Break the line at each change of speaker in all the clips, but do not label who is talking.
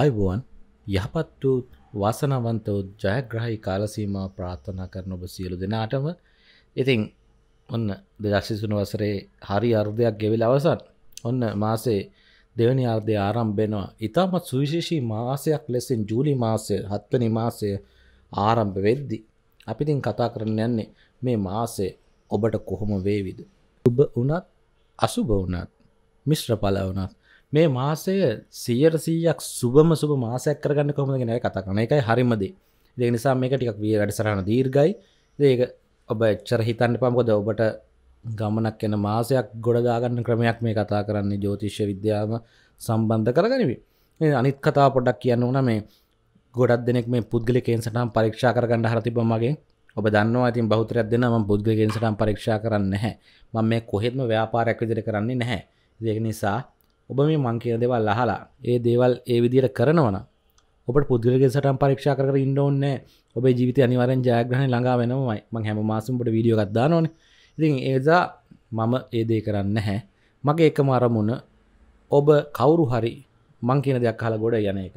ආයුබෝවන් යහපත් වූ වාසනවන්තෝ ජයග්‍රහයි කාලසීමා ප්‍රාර්ථනා කරන ඔබ සියලු දෙනාටම ඉතින් ඔන්න දෙදශිසුන වසරේ හරි අර්ධයක් ගෙවිල අවසන් ඔන්න මාසේ දෙවනි අර්ධය ආරම්භෙනවා ඉතාමත් සුවිශේෂී මාසයක් ලෙසින් ජූලි මාසය හත්වනි මාසය ආරම්භ වෙද්දි අපිතින් කතා කරන්න යන්නේ මේ මාසේ ඔබට කොහොම වේවිද. ඔබ වනත් අසුභ වනත් මිශ්‍රඵල වනත් මේ මාසය සියර සීයක් සුබම සුබ මාසයක් කරගන්න කොමද නෑ කතා කන එකයි හරිමදේ දෙ නිසා මේක ටිකක් විය වැඩසරහන දීර්ගයි ඒක ඔබ එච්චර හිතන්න පමකොද ඔබට ගමනක් එන මාසයක් ගොඩදාගන්න ක්‍රමයක් මේ කතා කරන්නේ ජෝතිශ්‍ය විද්‍යාව සම්බන්ධ කරගනිවි ඒ අනිත් කතා පොඩක් කියන්න වන මේ ගොඩක් දෙනෙක් මේ පුද්ගලි කේන්සටම් පරීක්ෂා කරගන්න හරතිබ මගේ ඔබ දන්නවා ඇතින් බෞතරයක් දෙන්න ම පුද්ගලි කේන්සටම් පරීක්ෂා කරන්න නැහැ මම මේ කොහෙත්ම ව්‍යාපාරයක් විදිර කරන්නේ නැහැ දෙක නිසා ඔබ මේ මංකය දෙවල් අහලා ඒ දේවල් ඒ විදියට කරනවන ඔබ පුද්ගලගේ සටම් පරීක්ෂා කර ඉන්නඔන්න ඔබ ජීවිත අනිවරෙන් ජයග්‍රහණ ළඟා වෙනමයි මං හැම මාසුම්ට විඩියෝගත්දා නොන ඉතින් ඒදා මම ඒදේ කරන්න හැ මගේ එකම අරමුණ ඔබ කවුරු හරි මං කියන දෙයක් හලා ගොඩ යන එක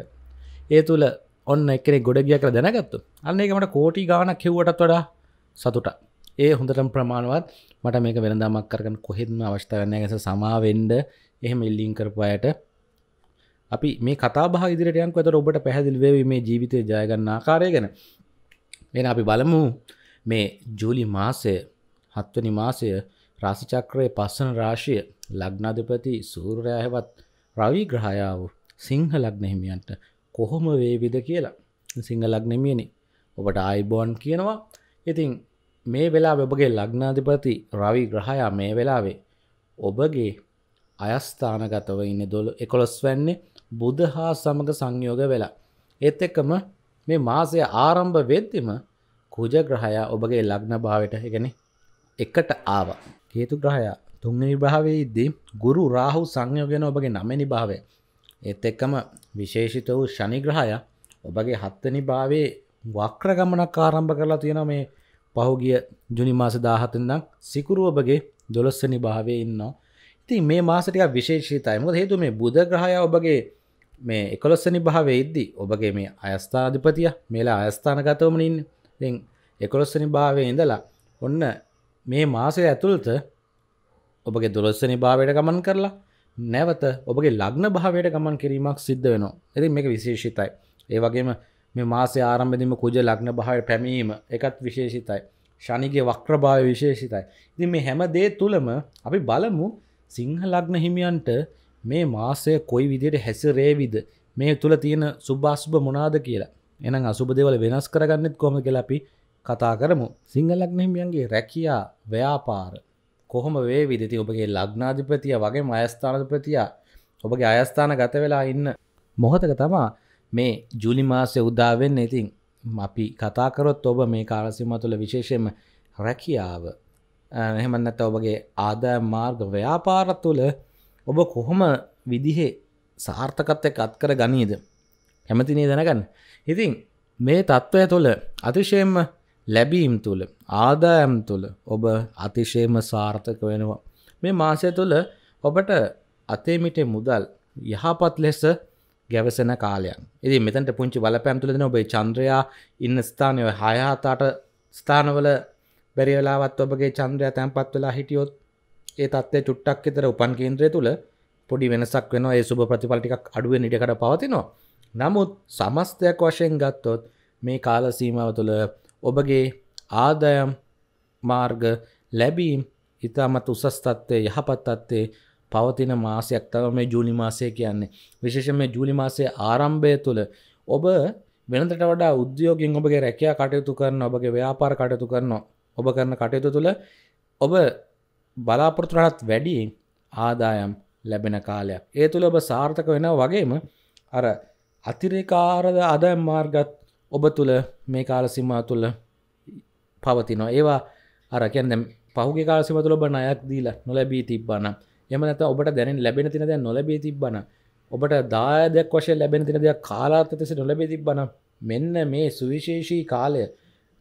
ඒ තුළ ඔන්න එකෙ ගොඩ ගිය කර දැනගත්තු අන්න එකමට කෝටි ගානක් හෙව්වටත් වඩා සතුටක් ඒ හොඳටම ප්‍රමාණවත් මට මේක වෙනදාමක් කරගන්න කොහෙත්ම අවස්ථාවන්න ගැස සමාවෙන්ඩ එහෙම ඉල්ලිං කරපුයට අපි මේ කතාබා ඉදිරටයන් කොතර ඔබට පැහැදිල්වේ මේ ජීවිතය ජයගන්න ආකාරය ගැන එන අපි බලමු මේ ජූලි මාසය හත්වනි මාසය රාසිචක්‍රයේ පස්සන රාශිය ලග්නාධපති සූර්යයහෙවත් රවී ග්‍රහයාව සිංහ ලග්නහිමියන්ට කොහොම වේවිද කියලා සිංහ ලග්නෙමියනි ඔබට අයිබෝන් කියනවා ඉතින් මේ වෙලා ඔබගේ ලග්නාධිපති රවි ග්‍රහයා මේ වෙලාවේ ඔබගේ අයස්ථානගතව ඉන්න දොළ එකොළොස් වැන්නේ බුද හා සමඟ සංයෝග වෙලා. එත් එකම මේ මාසය ආරම්භ වෙද්දිම කුජ ග්‍රහයා ඔබගේ ලග්න භාවයට එකන එකට ආව. හේතු ග්‍රහයා තුන්ගනි භාවයේදී ගුරු රාහු සංයෝගෙන ඔබගේ නමනි භාවය. එත් එක්කම විශේෂිත වූ ශනිග්‍රහය ඔබගේ හත්තනි භාවේ වක්‍රගමනක් ආරම්භ කරලා තියෙන මේ පහුගිය ජුනි මාස 17 ඉඳන් සිකුරුවබගේ 12 වෙනි භාවයේ ඉන්නවා. ඉතින් මේ මාස ටිකක් විශේෂිතයි. මොකද හේතුව මේ බුධ ග්‍රහයා ඔබගේ මේ 11 වෙනි භාවයේ ඉද්දී ඔබගේ මේ අයස්ථාධිපතියා මේලා අයස්ථානගතවම ඉන්නේ. ඉතින් 11 වෙනි භාවයේ ඉඳලා ඔන්න මේ මාසය ඇතුළත ඔබගේ 12 වෙනි භාවයට ගමන් කරලා නැවත ඔබගේ ලග්න භාවයට ගමන් කිරීමක් සිද්ධ වෙනවා. ඉතින් මේක විශේෂිතයි. ඒ වගේම මේ මාසේ ආරම්භදිම කුජ ලග්න භාවය පැමීම එකත් විශේෂිතයි. ශනිගේ වක්‍රභාව විශේෂිතයි. ඉතින් මේ හැම දේ තුළම අපි බලමු සිංහ ලග්න හිමියන්ට මේ මාසය කොයි විදියට හැසිරේවිද මේ තුළ තියෙන සුභාසුභ මොනාද කියලා. එහෙනම් අසුබ දේවල් වෙනස් කරගන්නෙත් කොහොමද කියලා අපි කතා කරමු. සිංහ ලග්න හිමියන්ගේ රැකියා ව්‍යාපාර කොහොම වේවිද? ඉතින් ඔබගේ ලග්නාධිපතියා වගේම අයස්ථානාධිපතියා ඔබගේ අයස්ථාන ගත වෙලා ඉන්න මොහොතක තමයි මේ ජුලි මාසය උදාවෙන්න ඉතින් අපි කතාකරොත් ඔබ මේ කාලසිම තුළ විශේෂයම රැකියාව එහෙමන්නට ඔබගේ ආදාය මාර්ග ව්‍යාපාර තුළ ඔබ කොහොම විදිහේ සාර්ථකත්වය කත්කර ගනීද හැමතිනේ දැනගන්න ඉතින් මේ තත්ත්වය තුළ අතිශයෙන්ම ලැබීම් තුළ ආදායම් තුළ ඔබ අතිශයම සාර්ථක වෙනවා මේ මාසය තුළ ඔබට අතේමිටේ මුදල් යහපත් ලෙස ගැවසෙන කාලයක් ඉති මෙතැට පුංචි බලපෑම් තුළදෙන ඔබේ චන්ද්‍රයා ඉන්න ස්ථානය හයහතාට ස්ථානවල බැරිවෙලාවත් ඔබගේ චන්ද්‍රයා තැන්පත් වෙලා හිටියොත් ඒ තත්ේ චුට්ටක් එතර උපන් කේන්ද්‍රය තුළ පොඩි වෙනසක් වෙන ඒ සුභ ප්‍රතිපලටිකක් අඩුවෙන් ඉඩකට පවතිනවා නමුත් සමස්තයක් වශයෙන් ගත්තොත් මේ කාල සීමාව තුළ ඔබගේ ආදායම් මාර්ග ලැබීම් ඉතාමත් උසස්තත්වය යහපත්තත්තේ පවතින මාසයක් තව මේ ජූලි මාසය කියන්නේ විශේෂ මේ ජූලි මාසය ආරම්භය තුළ ඔබ වෙනතට වඩා උද්‍යෝගෙන් ඔබගේ රැකයා කටයුතු කරන ඔබගේ ව්‍යාපාර කටයුතු කරනවා ඔබ කරන කටයුතු තුළ ඔබ බලාපොරතුරටත් වැඩි ආදායම් ලැබෙන කාලයක් ඒ තුළ ඔබ සාර්ථක වෙන වගේම අර අතිරේකාරද අදයම් මාර්ගත් ඔබ තුළ මේ කාලසිමා තුළ පවතිනවා ඒවා අර කැන්දම් පහුගේ කාලසිම තුළ ඔබ නයක් දීලා නොලැබී තිබ්බනම් යමනත ඔබට දැන ලැබෙන තින දැ නොලබේ තිබ්බන ඔබට දායදයක් වශය ලැබෙන තින දෙයක් කාලාත්තතෙස නොලබේ තිබ්බන මෙන්න මේ සුවිශේෂී කාලය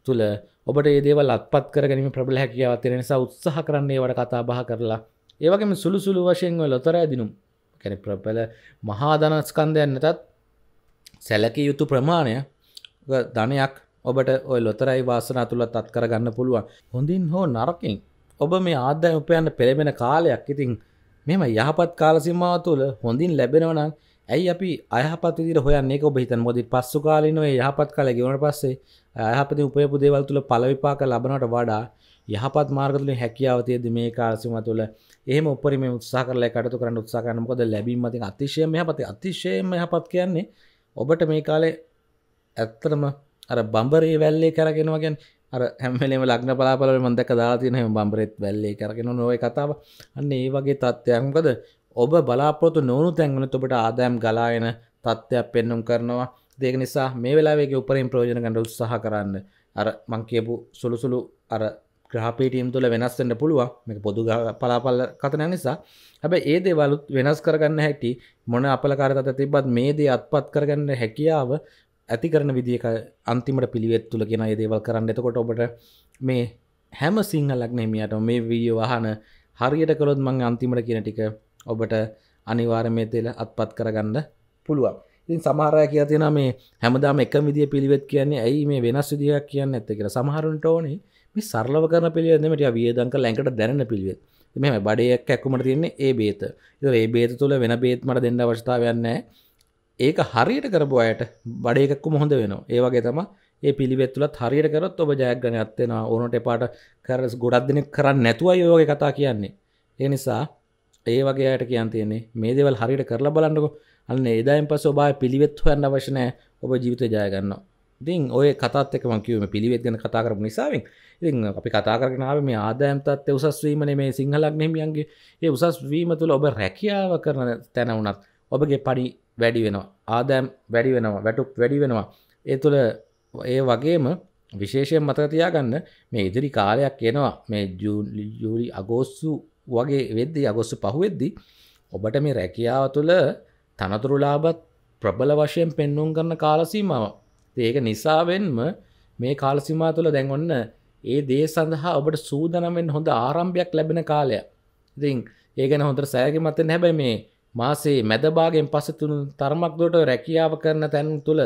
තුළ ඔබට ඒදේවල් අත්පත් කරගනීම ප්‍රබල හැකියාව තිෙන නිසා උත්සාහ කරන්නේ වට කතා බහ කරලා ඒවගේම සුළු සුළු වශයෙන්ව ලොතර ඇදිනුම් කැන ප්‍රබල මහාධනස්කන්දයන්නටත් සැලකී යුතු ප්‍රමාණය ධනයක් ඔබට ඔය ලොතරයි වාසන තුළත් අත් කරගන්න පුළුවන් හොඳින් හෝ නරකින් ඔබ මේ ආදධ්‍ය උපයන්න පෙළබෙන කාලයක් ඉතින් මෙම යහපත් කාලසිමාව තුළ හොඳින් ලැබෙනවනන් ඇයි අපි අයහපත් විදිහට හොයන්නේ ඔබ හිතන මොදි පස්සු කාලින ඔය යහපත් කාලය ගෙවුණට පස්සේ අයහපත උපයපු දේවල් තුළ ඵල විපාක ලබනවට වඩා යහපත් මාර්ග තුළින් හැකියාව තියෙද්දි මේ කාලසීමාව තුළ එහෙම උපරිම උත්සාහ කරලා කටයුතු කරන්න උත්සාහ කරන මොකද ලැබීම මතින් අතිශයම යහපත් අතිශයම යහපත් කියන්නේ ඔබට මේ කාලේ ඇත්තටම අර බඹරේ වැල්ලේ කරගෙනවා කියන්නේ අර හැමලේම ලක්න පලාපල මන්දක දාතින බම්බරෙත් බැල්ලේ කරගෙන නොවයි කතාව අන්න ඒ වගේ තත්ත්වයක්කද ඔබ බලාපොතු නොවනු තැන්ගුණ ඔබට ආදායම් ගලාගෙන තත්ත්වයක් පෙන්නුම් කරනවා දෙක නිසා මේ වෙලාවේගේ උපරින් ප්‍රෝජන ගඩ උත්සාහ කරන්න අර මං කියපු සුළුසුළු අර ග්‍රහපිටීම් තුළ වෙනස්සෙන්ට පුළුවන් මේ පොදු පලාපල්ල කතන නිසා හැබැ ඒ දේවලුත් වෙනස් කරගන්න හැටි මොන අපලකාරගත තිබත් මේ දේ අත්පත් කරගන්න හැකියාව ඇති කරන විදික අන්තිමට පිළිවෙත් තුළ කියෙන ඒදේවල් කරන්න එතකොට ඔබට මේ හැම සිංහලක් නෙමියට මේ වීිය වහන හරියට කළොත් මං අන්තිමට කියන ටික ඔබට අනිවාර්මය තෙල අත්පත් කරගන්න පුළුවන් ඉතින් සමහරය කිය තියෙන මේ හැමදාම එක විදිිය පිළිවෙත් කියන්නේ ඇයි මේ වෙනස් විදිහක් කියන්න ඇත කියලා සමහරුන්ට ඕනි මේ සරලව කරන පිළිවෙදමට වියදංක ලැකට දැන පිළිවෙත් මෙම බඩයක් ඇක්කුමට තියන්නේ ඒ බේත ඒ බේත තුළ වෙන බේත්මට දෙන්න අවස්ථාවයන්නෑ ඒක හරියට කරපු අයට බඩයකක්කුම හොඳ වෙනවා ඒවගේ තම ඒ පිළිවෙත්තුලත් හරියට කරත් ඔබ ජයග්‍රනයක්ත්වෙන ඕනට එපාට කරස් ගොඩක් දෙනෙක් කරන්න නැතුවයි යෝග කතා කියන්නේ ඒ නිසා ඒ වගේ අයට කියන් තියන්නේ මේ දෙවල් හරියට කරලා බලන්නකො අන්න එදායින් පස ඔබා පිළිවෙත් හොයන්න වශනය ඔබ ජීවිත ජයගන්න දිං ඔය කතත් එකම කිවම පිළිවෙත් ගැන කතා කරපු නිසාවෙන් ඉතින් අපි කතා කරගෙනාව මේ ආදායම්තත්ය උසස්වීමන මේ සිංහලක් නෙමියන්ගේ ඒ උසස් වීම තුළ ඔබ රැකියාව කරන තැනවුනත් ඔබගේ පඩි වැඩි වෙනවා ආදෑම් වැඩි වෙනවා වැටුප් වැඩි වෙනවා ඒ තුළ ඒ වගේම විශේෂයෙන් මතක තියාගන්න මේ ඉදිරි කාලයක් එනවා මේ ජූලි අගෝස්සු වගේ වෙද්දි අගොස්සු පහුවෙද්දි ඔබට මේ රැකියාව තුළ තනතුරුලාබත් ප්‍රබල වශයෙන් පෙන්නුම් කරන කාලසීමාව ඒක නිසාවෙන්ම මේ කාලසිමා තුළ දැන්ඔන්න ඒ දේ සඳහා ඔබට සූදනමෙන් හොඳ ආරම්භයක් ලැබෙන කාලය ඉතින් ඒ ගැන හොඳට සෑගමත්තෙන් හැබැයි මේ මාසේ මැදභාගෙන් පසතුනු තරමක් දොට රැකියාව කරන තැන් තුළ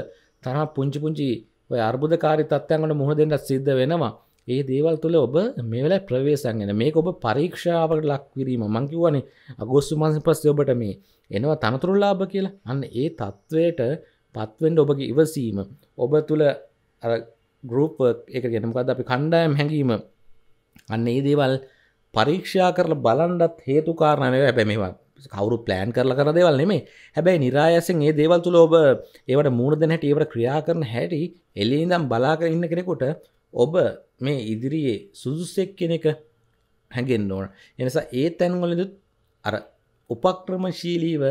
තරහ පුංචි පුංචි ඔය අර්බුදකාරී තත්ත්වයන්ට මුහුණ දෙන්නත් සිද්ධ වෙනවා. ඒ දේවල් තුළ ඔබ මේවල ප්‍රවේශයන්ගෙන මේක ඔබ පරීක්ෂාවට ලක්විරීම මං කිව්වනේ අගෝස්තු මාසෙ පස්සේ ඔබට මේ එනවා තනතුරු ලාභ කියලා. අන්න ඒ තත්වයට පත්වෙන්න ඔබගේ ඉවසීම ඔබ තුළ අර ගෲප් එක ගැන මොකද අපි කණ්ඩායම් හැඟීම අන්න ඒ දේවල් පරීක්ෂා කරලා බලන්නත් හේතු කාරණා නෙවෙයි හැබැයි මේවා කවරු ප්ලෑන් කරල කර දෙවල් නෙමේ හැබැයි නිරායසෙන් ඒ දේවල් තුළ ඔබ ඒවට මූුණ දෙන හැට ඒවට ක්‍රියා කරන හැටි එලිඳම් බලාක ඉන්න කෙනෙකුට ඔබ මේ ඉදිරියේ සුදුසෙක් කෙනෙක හැගෙන් ඕන එනිසා ඒ තැන්වලදුත් අර උපක්‍රමශීලීව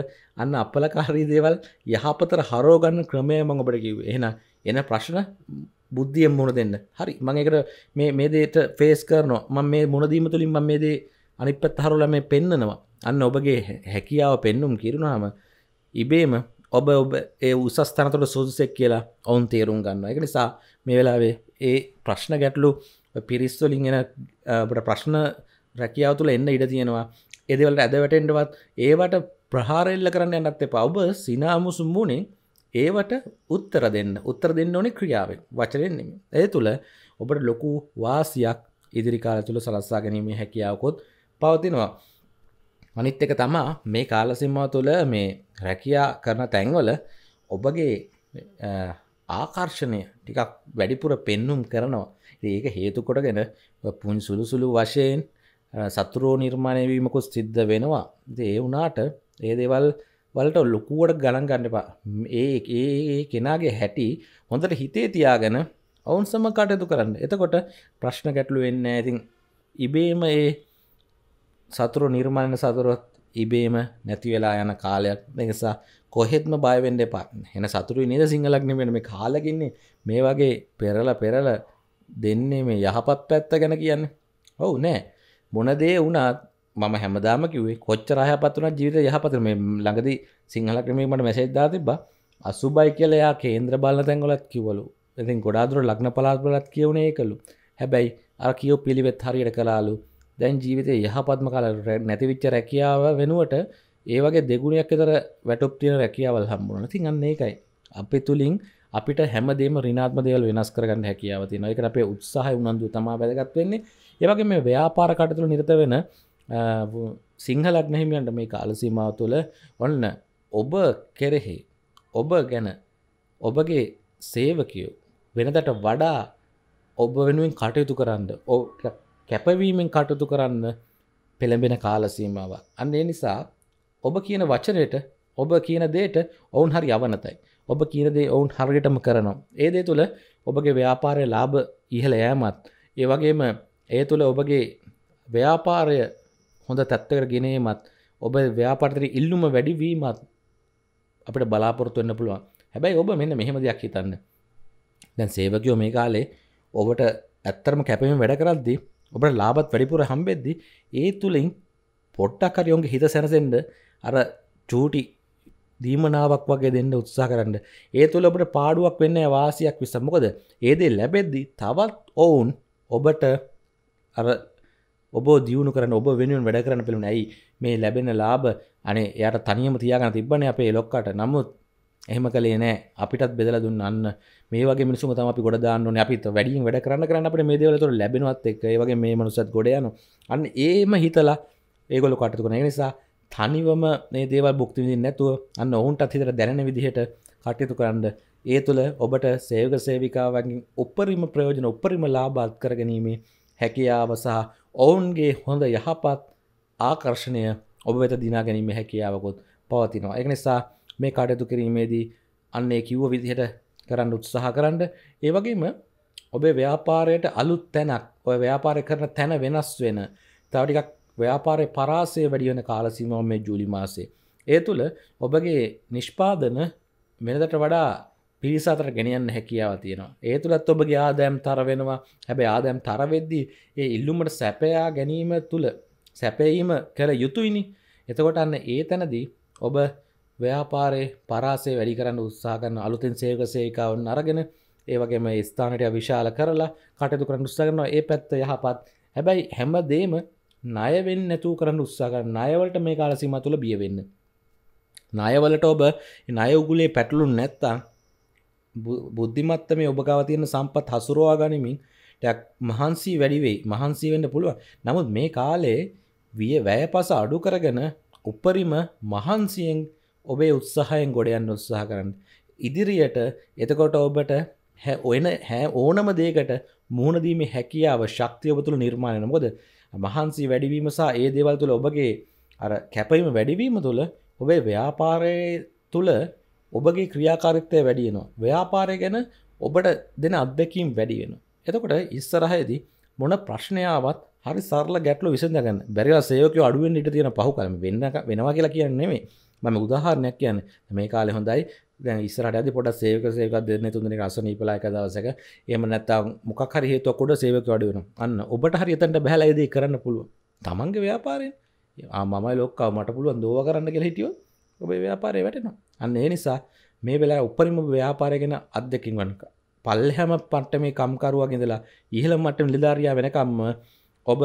අන්න අපලකාරී දේවල් යහපතර හරෝගන්න ක්‍රමය මං ඔබට කිව් එහෙන එන ප්‍රශ්න බුද්ධියම් මුණ දෙන්න හරි මං එකට මේ මේ දේට ෆේස් කරනවා මං මේ මුණදීම තුළින් මං මේ දේ අනිපත් හරුලම පෙන්නනවා අන්න ඔබගේ හැකියාව පෙන්නුම් කිරුණාම ඉබේම ඔබ ඔබ ඒ උසස්ථනතුට සුදුසෙක් කියලා ඔවුන් තේරුම් ගන්න එක නිසා මේ වෙලාවේ ඒ ප්‍රශ්න ගැටලු පිරිස්වලින් එන ප්‍රශ්න රැකියාව තුළ එන්න ඉඩ තියෙනවා එදවලට ඇදවැටෙන්ටවත් ඒවට ප්‍රහාරෙල්ල කරන්න යන්නත් එපා ඔබ සිනාමුසුම්බුණේ ඒවට උත්තර දෙන්න උත්තර දෙන්න ඕනේ ක්‍රියාවෙන් වචනෙන්නෙම ඒ තුළ ඔබට ලොකු වාසියක් ඉදිරිකාල තුළ සලස්සා ගැනීමේ හැකියාවකොත් පවතිනවා අනිත් එක තමා මේ කාලසිම්මා තුළ මේ රැකයා කරන තැන්වල ඔබගේ ආකර්ෂණය ටිකක් වැඩිපුර පෙන්නුම් කරනවා ඒක හේතුකොටගෙන පුන් සුළු සුළු වශයෙන් සතුරෝ නිර්මාණයවීමකුත් සිද්ධ වෙනවා ඒ වනාට ඒ දේවල් වලට ලොකුවට ගණන් ගන්නපා ඒ ඒ කෙනාගේ හැටි හොඳට හිතේ තියාගෙන ඔවුන් සම කටයුතු කරන්න එතකොට ප්‍රශ්න ගැටලු වෙන්න ඇතින් ඉබේම ඒ සතුරු නිර්මාණ සතුරොත් ඉබේම නැතිවෙලා යන කාලයක් නිසා කොහෙත්ම බයවෙන්ඩ පත්න හෙන සතුරු නිද සිංහලක්නමට මේ කාලකින්නේ මේ වගේ පෙරල පෙරල දෙන්නේ මේ යහපත් පැත්ත ගැන කියන්න ඔවු නෑ මොනදේ වුණත් මම හැමදාම කිවේ කොච්චරහය පත්වන ජීවිත යහපතර මේ ළඟදී සිංහල ක්‍රමීමට මැසෙද්දා තිබ අසුබයි කියලයා කේන්ද්‍ර බල තැන්ගොලත් කිවලු ඉතින් ගොඩාදුර ලක්න පලාත්බලත් කියවුණේ කළු හැබැයි අර කියෝ පිළිවෙත් හරියට කලාලු දැන් ජීවිතය යහපත්ම කල නැතිවිච්ච රැකියාව වෙනුවට ඒවගේ දෙගුණයක් එතර වැටප් තියෙන රැකියාවල් හම්බුණ තින් අන්න එකයි අපි තුළින් අපිට හැමදේම රිනාත්ම දේවල් වෙනස් කරගන්න හැකියාව තියෙන එක අපේ උත්සාහය උනන්දු තමා වැදගත් වෙන්නේ ඒවගේ මේ ව්‍යාපාර කටතුළ නිරත වෙන සිංහලක් නැහිමියන්ට මේ අලසිමාව තුළ ඔන්න ඔබ කෙරෙහි ඔබ ගැන ඔබගේ සේවකයෝ වෙනදට වඩා ඔබ වෙනුවෙන් කටයුතු කරන්න ඕ කැපවීමෙන් කටයුතු කරන්න පෙළඹෙන කාලසීමාව. අන්නේ නිසා ඔබ කියන වචනයට ඔබ කියන දේට ඔවුන් හරි අවනතයි. ඔබ කියනදේ ඔවුන් හරියටම කරනවා. ඒ දේ තුළ ඔබගේ ව්‍යාපාරය ලාභ ඉහළ යෑමත් ඒ වගේම ඒ තුළ ඔබගේ ව්‍යාපාරය හොඳ තත්ත්වකට ගෙනීමත් ඔබ ව්‍යාපාරතරි ඉල්ලුම වැඩිවීමත් අපිට බලාපොරොත්තු වෙන්න පුළුවන්. හැබැයි ඔබ මෙන්න මෙහෙම දෙයක් හිතන්න. දැන් සේවකයෝ මේ කාලේ ඔබට ඇත්තරම කැපවීම වැඩ කරද්දී ඔබට ලාබත් වැඩිපුර හම්බෙද්දි ඒ තුළින් පොට්ටක්කරයෝන්ගේ හිත සැනසෙන්ඩ අර චූටි දීමනාවක් වගේ දෙන්න උත්සා කරන්න ඒ තුළ ඔබට පාඩුවක් වෙන්න වාසියක් විසම්මකද ඒදේ ලැබෙද්දි තවත් ඔවුන් ඔබට අර ඔබ දියුණු කරන ඔබ වෙනුවෙන් වැඩ කරන පිළි නැයි මේ ලැබෙන ලාබ අනේ එයට තනියම තියාගන තිබන අපේ ලොක්කට නමුත් එහම කලේ නෑ අපිටත් බෙදල දුන්නන්න මේවගේ මිනිසු තම අපි ගොඩදාන්න අපිත් වැඩින් වැඩ කරන්න කරන්න අපට මේ දේවලතුර ලැබෙනවත් එක් වගේ මේ මනුසත් ගොඩයන අන්න ඒම හිතලා ඒගොල කටතු කන නිසා තනිවම මේ දේවල් බුක්තිවිදි නැතුව අන්න ඔවුන්ට අහිතර දැන විදිහට කටයුතු කරන්න ඒ තුළ ඔබට සේවක සේවිකාවගේ උපරිම ප්‍රයෝජන උපරිම ලාබාත් කරගැනීමේ හැකියාව සහ ඔවුන්ගේ හොඳ යහපත් ආකර්ෂණය ඔබ වෙත දිනා ගැනීම හැකියාවකුත් පවතිනවා. එක නිසා මේ කටයුතු කිරීමේදී අන්නේ කිව්ව විදිහට කරන්න උත්සාහ කරන්න ඒවගේම ඔබේ ව්‍යාපාරයට අලුත් තැනක් ඔය ව්‍යාපාරය කරන තැන වෙනස් වෙන තවටිකක් ව්‍යාපාරය පරාසය වැඩියන කාලසීම මේ ජූලි මාසේ ඒ තුළ ඔබගේ නිෂ්පාදන මෙනදට වඩා පිරිසාතර ගෙනියන්න හැකියාව තියෙනවා ඒ තුළත් ඔබගේ ආදෑම් තරවෙනවා හැබැ ආදෑම් තරවෙද්දී ඒ ඉල්ලුමට සැපයා ගැනීම තුළ සැපයීම කර යුතුයිනි එතකොට අන්න ඒ තැනදී ඔබ ව්‍යාපාරේ පරාසය වැඩි කරන්න උත්සාහගන්න අලුතින් සේක සේකාවන් අරගෙන ඒවගේම ස්ථානට විශාල කරලා කටයුතු කරන්න උත්සාගන්නවා ඒ පැත්ත යහපත් හැබැයි හැම දේම ණයවෙන් නැතුව කරන්න උත්සාගන්න ණයවලට මේ කාලසීම තුළ බියවෙන්න ණයවලට ඔබ ණය උගුලේ පැටලුන් නැත්තම් බුද්ධිමත්ත මේ ඔබ ගාව තියෙන සම්පත් හසුරවා ගනිමින් ටැක් මහන්සි වැඩි වෙයි මහන්සි වෙන්න පුළුවන් නමුත් මේ කාලේ විය වැය පස අඩු කරගෙන උපරිම මහන්සියෙන් ඔබේ උත්සාහයෙන් ගොඩයන් උත්සාහ කරන්න ඉදිරියට එතකොට ඔබට හැ ඔයන හැ ඕනම දේකට මුහුණදීමේ හැකියාව ශක්තිය ඔබ තුළ නිර්මාණය නොකොද මහන්සි වැඩිවීම සහ ඒ දේවල් තුළ ඔබගේ අර කැපීම වැඩිවීම තුළ ඔබේ ව්‍යාපාරය තුළ ඔබගේ ක්‍රියාකාරිත්තය වැඩියනවා ව්‍යාපාරය ගැන ඔබට දෙන අත්දැකීම් වැඩියෙන එතකොට ඉස්සරහයේදී මොන ප්‍රශ්නයාවත් හරි සරල ගැටලු විසඳගන්න බැරිලා සයෝකය අඩුවෙන් ඉට තියෙන පහු කරම වෙන්න වෙනවා කියලා කියන්නේ නෙමේ මම උදාහරණයක් කියන්න මේ කාලෙ හොඳයි ඉස්සරට පොට සේක සේක දෙන්න තුන්දෙන අසනී පලායක දවසක එම නැත්තම් මොකක් හරි තොකොට සේවක වඩුවෙන අන්න ඔබට හරි එතන්ට බැලයිද කරන්න පුළුව තමන්ගේ ව්‍යාපාරයෙන් මම ලොක්කව මට පුළුවන් දෝව කරන්න කෙ හිටියෝ ඔබ ව්‍යාපාරය වැටෙනවා අන්න ඒ නිසා මේ වෙලා උපරිම ව්‍යාපාරයගෙන අත්දකින් වනක පල්හැම පට්ට මේ කම්කරුවගෙදලා ඉහළ මටම ලිධාරයා වෙනකම්ම ඔබ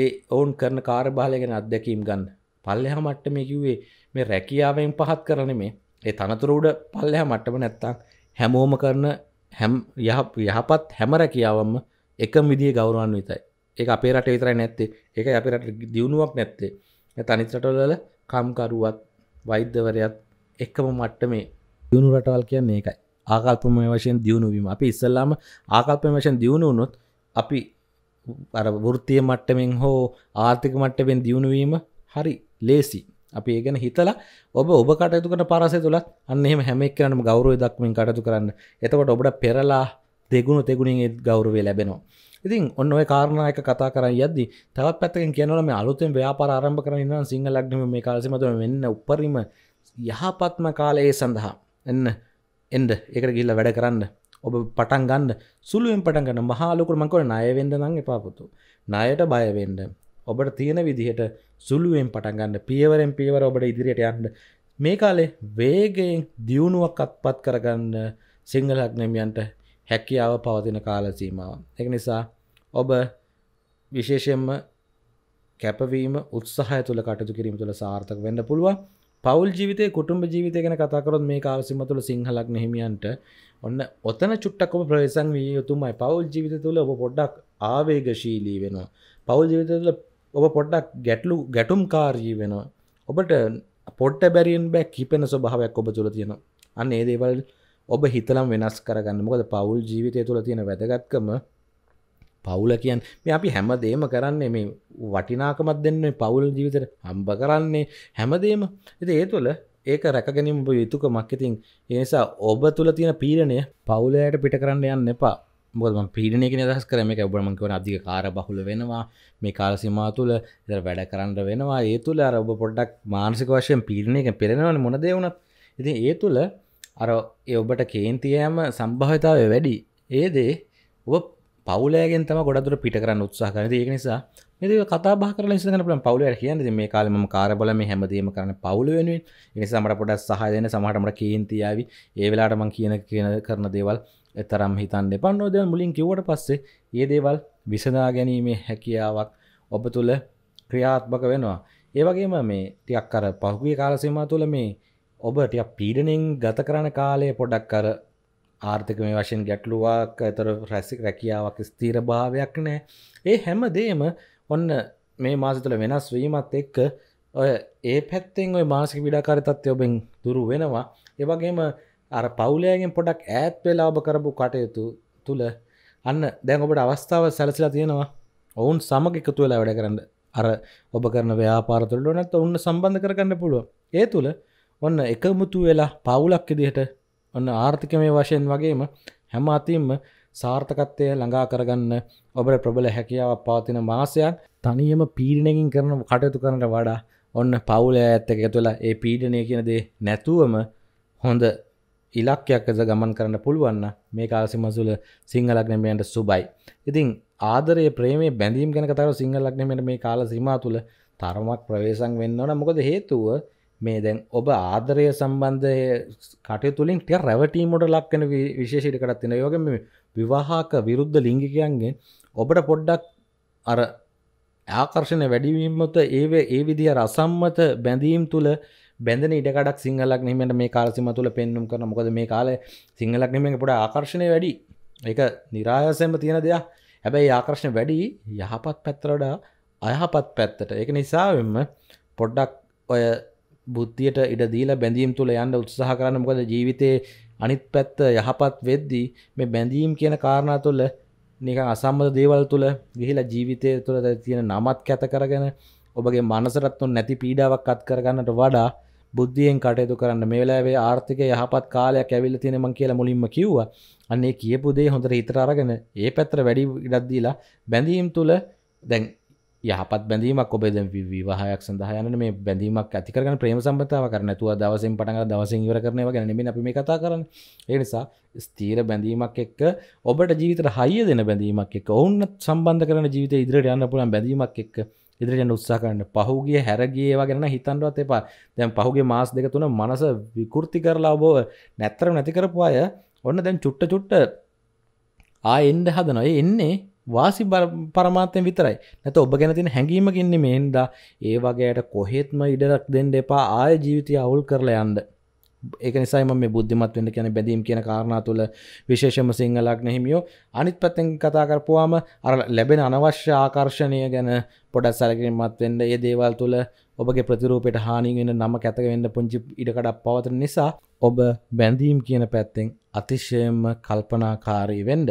ඒ ඔවුන් කරන කාරබාලයගෙන අත්දැකීම් ගන්න පල්ලෙහ මට්ට මේ කිව්වේ මේ රැකියාවෙන් පහත් කරන මේ ඒ තනතුරුඩ පල්ලහ මට්ටම නැත්තං හැමෝම කරන හැම් යහපත් හැම රැකියාවම එක මිදිිය ගෞරුවන් විතයි ඒ අපේ රට විතරයි නැත්තේ එක අපේ රට දියුණුවක් නැත්තේ තනිත්‍රටවල කම්කරුවත් වෛද්‍යවරයත් එක්කම මට්ට මේ දියුණු රටවල් කියන්නේ එකයි ආකල්පම වශයෙන් දියුණුවීම අපි ඉස්සල්ලාම ආකල්පම වශයෙන් දියුණු වුණොත් අපි අර වෘත්තිය මට්ටමෙන් හෝ ආර්ථික මට්ටමෙන් දියුණුවීම හරි ලේසි අපි ඒගැන හිතලා ඔබ ඔබ කටයුතුකට පරසය තුළ අන්නෙම හැමෙක්කනම ගෞරුව දක්මින් කටතු කරන්න එතකොට ඔබට පෙරලා දෙගුණු තෙගුණින් ගෞරුවේ ලැබෙනවා ඉතින් ඔන්න ඔය කාරණයක කතා කර යද්දි තවත් පැත්තකින් කියනවල මේ අලුතෙන් ව්‍යාපාර ආරම්භ කරන ඉන්නවා සිංහල ලග්නෙම මේ කාලෙසිමතුම වෙන්න උපරිම යහපත්ම කාලය සඳහා එන්න එන්න ඒකට ගිහිල්ලා වැඩ කරන්න ඔබ පටන් ගන්න සුළුවෙන් පටන් ගන්න මහා ලොකුට මම කියන්නේ ණය වෙන්න නම් එපා පුතු ණයට බය වෙන්න ඔබට තියෙන විදිහට සුළුවෙන් පටන්ගන්න පියවරෙන් පියවර ඔබට ඉදිරියට යන්න මේ කාලේ වේගයෙන් දියුණුවක් අත්පත් කරගන්න සිංහලක්නමියන්ට හැකියාව පවතින කාලසීමාව. එක නිසා ඔබ විශේෂයෙන්ම කැපවීම උත්සාහය තුළ කටතු කිරීම තුළ සාර්ථක වෙන්න පුළුවන් පවල් ජීවිත කුටුම් ජීවිත ගෙන කතාකරොත් මේ කාලසිම තුළ සිංහලක් නහිමියන්ට ඔන්න ඔතන චුට්ටක්ම ප්‍රවේසන් විය යුතුමයි පවල් ජීවිත තුළ ඔබ පොඩ්ඩක් ආවේගශීලී වෙනවා පවල් ජීවිත තුළ ඔබ පොඩ්ඩක් ගැටලු ගැටුම්කාරී වෙනවා ඔබට පොට්ට බැරින් බෑ කිපෙන ස්වභාවයක් ඔබ තුළ තියෙන අන්න ඒ දේවල් ඔබ හිතලම් වෙනස් කරගන්න මොකද පවුල් ජීවිතය තුළ තියෙන වැදගත්කම පවුල කියන් මේ අපි හැම දේම කරන්නේ මේ වටිනාකමත් දෙන්නේ පවුල් ජීවිතර හම්බ කරන්නේ හැමදේම ඇති ඒ තුළ ඒක රැකගැනීම යුතුක මක්කතින් එනිසා ඔබ තුළ තියෙන පීරණය පවුලයට පිට කරන්න යන්න එපා බොදම පීඩනයක නිදහස් කරම එක ඔබමන් කරන අධික කාර බහුල වෙනවා මේ කාලසිම තුළ ඉ වැඩ කරන්න වෙනවා ඒ තුළ අරඔබ පොඩ්ඩක් මානසික වශයෙන් පීඩනයක පෙරෙනවන මොනදේවුණත් ඉති ඒ තුළ අර ඔබට කේන්තියෑම සම්භාවිතාව වැඩි ඒදේ ඔබ පවලෑගෙන් තම ගොඩදුර පිට කරන්න උත්සාහ කරන ඒක නිසා මෙදව කතා බහ කර ස්සන පල පවුල කියන්න මේ කාලම කාරබල මේ හැමදීම කරන පවුල වෙනුවෙන් එනිසාමට පොඩ සහයන සමහටමට කේන්තියාව ඒ වෙලාටමං කියන කියන කරන දේවල් තරම් හිතන් එපන්නෝ දැන් මුලින් කිවට පස්සේ ඒ දේවල් විසඳා ගැනීමේ හැකියාවක් ඔබ තුළ ක්‍රියාත්මක වෙනවා ඒවගේම මේ ටියක් අර පහුගේ කාලසීමා තුළ මේ ඔබ ටිය පීඩනෙන් ගත කරන කාලය පොඩක් කර ආර්ථික මේ වශයෙන් ගැටලුවක් ඇතර රැසික් රැකියාවක් ස්තීර භාවයක් නෑ ඒ හැම දේම ඔන්න මේ මාස තුළ වෙනස් වීමත් එක්ක ඔය ඒ පැත්තෙන් ඔය මාසික විඩාකාරතත්ය ඔබෙන් දුරු වෙනවා ඒවගේම අර පවුලෑගෙන් පොඩක් ඈත් වෙලාබ කරපු කටයුතු තුළ අන්න දැන් ඔබට අවස්ථාව සැලසිලා තියෙනවා ඔවුන් සමග එකතු වෙලා වැඩ කරන්න අර ඔබ කරන ව්‍යාපාරතුළට නැත් ඔන්න සම්බන්ධ කරගන්න පුළුව ඒ තුළ ඔන්න එකමුතු වෙලා පවුලක් ඉදිහට ඔන්න ආර්ථිකමය වශයෙන් වගේම හැම අතින්ම සාර්ථකත්වය ළඟා කරගන්න ඔබට ප්‍රබල හැකියාවක් පවතින මාසයක් තනියම පීඩනකින් කරන කටයුතු කරනට වඩා ඔන්න පවුල ඇත්ත එකතුලා ඒ පීඩනය කියනදේ නැතුවම හොඳ ඉලක්යක් ඇද ගමන් කරන්න පුළුවන්න මේ කාසිමසුල සිංහලක්නමයන්ට සුබයි. ඉතින් ආදරේ ප්‍රේමේ බැඳීම් ගැන කතර සිංහලක්නමට මේ කාල සිමා තුළ තරමක් ප්‍රවේශන් වෙන්නවන මොකද හේතුව මේ දැන් ඔබ ආදරය සම්බන්ධය කටයතුලින් ටිය රැවටීමට ලක්කන විශේෂිටකටත් තින යෝගම විවාහක විරුද්ධ ලිංගිකයන්ගේ ඔබට පොඩ්ඩක් අර ආකර්ශණය වැඩිවීමත ඒ ඒ විදිහ රසම්මත බැඳීම් තුළ බැඳන ඉඩකඩක් සිංහලක් නීමට මේ කාලසිම තුළ පෙන්නුම් කරන මොකද මේ කාල සිංහලක් නීමෙන් පුඩ ආකර්ශණය වැඩි එක නිරායසයම තියෙන දෙයක් හැබැයි ආකර්ශණ වැඩි යහපත් පැත්තරඩා අයහපත් පැත්තට එක නිසාවෙන්ම පොඩ්ඩක් ඔය බුද්ධියට ඉඩ දීලා බැඳීම් තුළ යන්න උත්සාහ කරන්න මොකද ජීවිතයේ අනිත් පැත්ත යහපත් වෙද්දී මේ බැඳීම් කියන කාරණා තුළ නික අසම්බද දේවල් තුළ ගිහිලා ජීවිතය තුළ තියෙන නමත් කැත කරගෙන ඔබගේ මනසරත්තුන් නැති පීඩාවක් අත් කරගන්නට වඩා බුද්ධියෙන් කටයුතු කරන්න මේ වෙලාවේ ආර්ථික යහපත් කාලයක් ඇවිල්ලා තියෙන මං කියලා මුලින්ම කිව්වා. අන්න ඒ කියපු දේ හොඳට හිතට අරගෙන ඒ පැත්තට වැඩි ඉඩක් දීලා බැඳීම් තුල දැන් යහපත් බැඳීමක් ඔබේ දැන් විවාහයක් සඳහා යන මේ බැඳීමක් ඇති කරගෙන ප්‍රේම සම්බන්ධතාව කරන්න නැතුව දවසින් පටන් අර දවසින් ඉවර කරන ඒවා ගැන නෙමෙයි අපි මේ කතා කරන්නේ. ඒ නිසා ස්ථීර බැඳීමක් එක්ක ඔබට ජීවිතේට හයිය දෙන බැඳීමක් එක්ක ඔවුන්ත් සම්බන්ධ කරන ජීවිතේ ඉදිරියට යන්න පුළුවන් බැඳීමක් එක්ක ඉදිරිට උත්සා කරන්න පහුගේ හැරගේවා ගැන හිතන්ඩුවත් එපා දැන් පහුගේ මාස් දෙක තුන මනස විකෘති කරලා බෝව නැත්තර නැතිකරපු අය ඔන්න දැන් චුට්ට චුට්ට ආ එන්ඩ හදනොය එන්නේ වාසි පරමාතය විතරයි නැත ඔබ ගැන තින හැඟීමකින්නේ මේන්දා ඒ වගේයට කොහෙත්ම ඉඩරක් දෙන්න එපා ආය ජීවිතය අවුල් කරලා යන්ඩ ඒක නිසාම මේ බුද්ධිමත් වෙන්න කියන බැඳීම් කියන කාරණා තුළ විශේෂම සිංහලක් නැහිමියෝ අනිත් පැත්තෙන් කතා කරපුවාම අර ලැබෙන අනවශ්‍ය ආකර්ෂණය ගැන පොඩක් සැලකිලිමත් වෙන්න ඒ දේවල් තුළ ඔබගේ ප්‍රතිරූපයට හානි වෙන නම කැතක වෙන්න පුංචි ඉඩකඩක් පවතින නිසා ඔබ බැඳීම් කියන පැත්තෙන් අතිශයම කල්පනාකාරී වෙන්න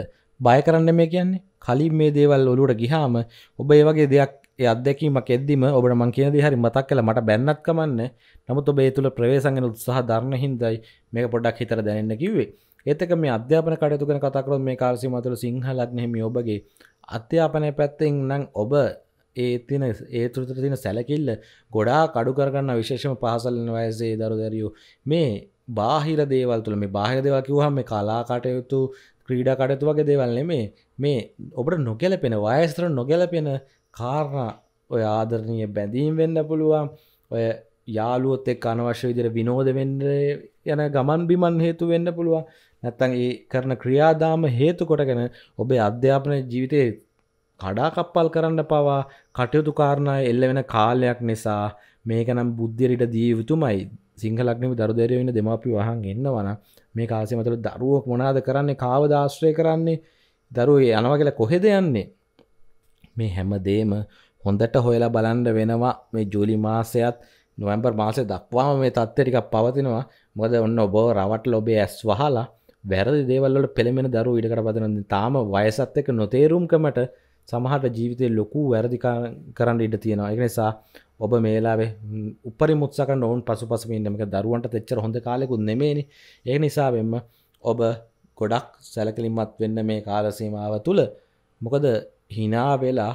බය කරන්න මේ කියන්නේ කලින් මේ දේවල් ඔලුවට ගිහාම ඔබ ඒ වගේ දෙයක් අදැකීමක් එද්දිම ඔබට මං කියනදී හරි මතක් කළ මට බැන්නත් කමන්න නමුත් ඔබ ඒ තුළ ප්‍රවේශම් ගැන උත්සාහ දරන හින්දායි මේක පොඩ්ඩක් හිතට දැනෙන්න කිව්වේ ඒත් එක මේ අධ්‍යාපන කටයුතු ගැන කතා කරොත් මේ කාල සීමාව තුළ සිංහලත් නෙමෙයි ඔබගේ අධ්‍යාපනයේ පැත්තෙන් නම් ඔබ ඒ තින ඒ තුරතර තින සැලකිල්ල ගොඩා කඩු කරගන්න විශේෂම පහසල්ලන වයසේ දරු දැරියෝ මේ බාහිර දේවල් තුළ මේ බාහිර දේවල් කිව්වහම මේ කලා කටයුතු ක්‍රීඩා කටයුතු වගේ දේවල් නෙමේ මේ ඔබට නොගැලපෙන වයසට නොගැලපෙන කාරණ ඔය ආදරණය බැඳීම් වෙන්න පුළුවන් ඔය යාලුවොත් එක් අනවශ්‍ය විදිර විනෝද වෙන්ඩේ යන ගමන් බිමන් හේතු වෙන්න පුළුවන් නැත්තන් ඒ කරන ක්‍රියාදාම හේතු කොටගෙන ඔබේ අධ්‍යාපන ජීවිතය කඩාකප්පල් කරන්න පවා කටයුතු කාරණය එල්ල වෙන කාලයක් නිසා මේක නම් බුද්ධිරිට දී යුතුමයි සිංහලක්නම දරුදරය වෙන දෙමාපි වහන් එන්නවන මේ කාසේ මතර දරුවක් මොනාද කරන්නේ කාව දාශ්‍රය කරන්නේ දරුවේ යනව කියලා කොහෙද යන්නේ මේ හැමදේම හොඳට හොයලා බලන්න වෙනවා මේ ජූලි මාසයත් නොවම්බර් මාසය දක්වාම මේ තත්ත්වය ටිකක් පවතිනවා මොකද ඔන්න ඔබ රවට්ල ඔබේ ඇස් වහලා වැරදි දේවල්වලට පෙළමෙන දරුවෝ ඉඩකට පදන තාම වයසත් එක්ක නොතේරුම්කමට සමහට ජීවිතය ලොකු වැරදි කරන්න ඉඩ තියෙනවා එක නිසා ඔබ මේලාවේ උපරි මුත්සක නොවන් පසු පසමින්නමක දරුවන්ට තෙච්චර හොඳ කාලෙකු නෙමේනි ඒ නිසා වෙම ඔබ ගොඩක් සැලකලින්මත් වෙන්න මේ කාලසීමාව තුළ මොකද හිනා වෙලා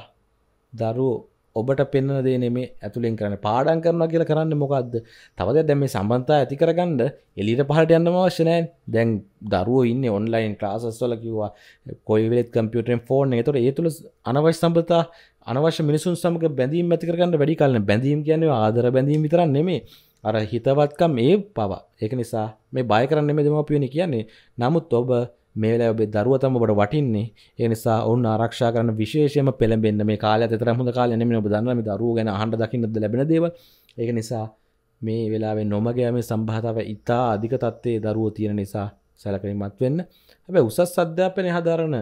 දරුව ඔබට පෙන්න දේනෙමේ ඇතුළෙන් කරන පාඩන් කරන කියල කරන්න මොකක්ද තවද දැම සම්බන්තා ඇති කරගන්න එලිට පහට යන්න අවශ්‍යනෑ දැන් දරුව ඉන්න ඔන්ලයින් ක්‍රාසස්වල කිවා කොයිවෙත් කම්පියටෙන් ෆෝර්න තොර ඒතුළ අනවශ සම්බතා අනවශ මිනිසුන් සමක බැඳීම් ඇති කරගන්න වැඩි කලන්න බැඳීම් කියන ආදර බැඳීම් විතර නෙමේ අර හිතවත්කම් ඒ පවා ඒක නිසා මේ බය කරන්න මෙ දෙමපියනි කියන්නේ නමුත් ඔබ මේ වෙලාවේ ඔබේ දරුවා තමයි ඔබට වටින්නේ. ඒ නිසා ඔවුන් ආරක්ෂා කරන්න විශේෂයෙන්ම පෙළඹෙන්න මේ කාලය අතරම හොඳ කාලය නෙමෙයි ඔබ දන්නවා මේ දරුවෝ ගැන අහන්න දකින්නද ලැබෙන දේවල්. ඒක නිසා මේ වෙලාවේ නොමග යමේ සම්භාවිතාව ඉතා අධික තත්ත්වයේ දරුවෝ තියෙන නිසා සැලකිලිමත් වෙන්න. හැබැයි උසස් අධ්‍යාපනයේ හදාරන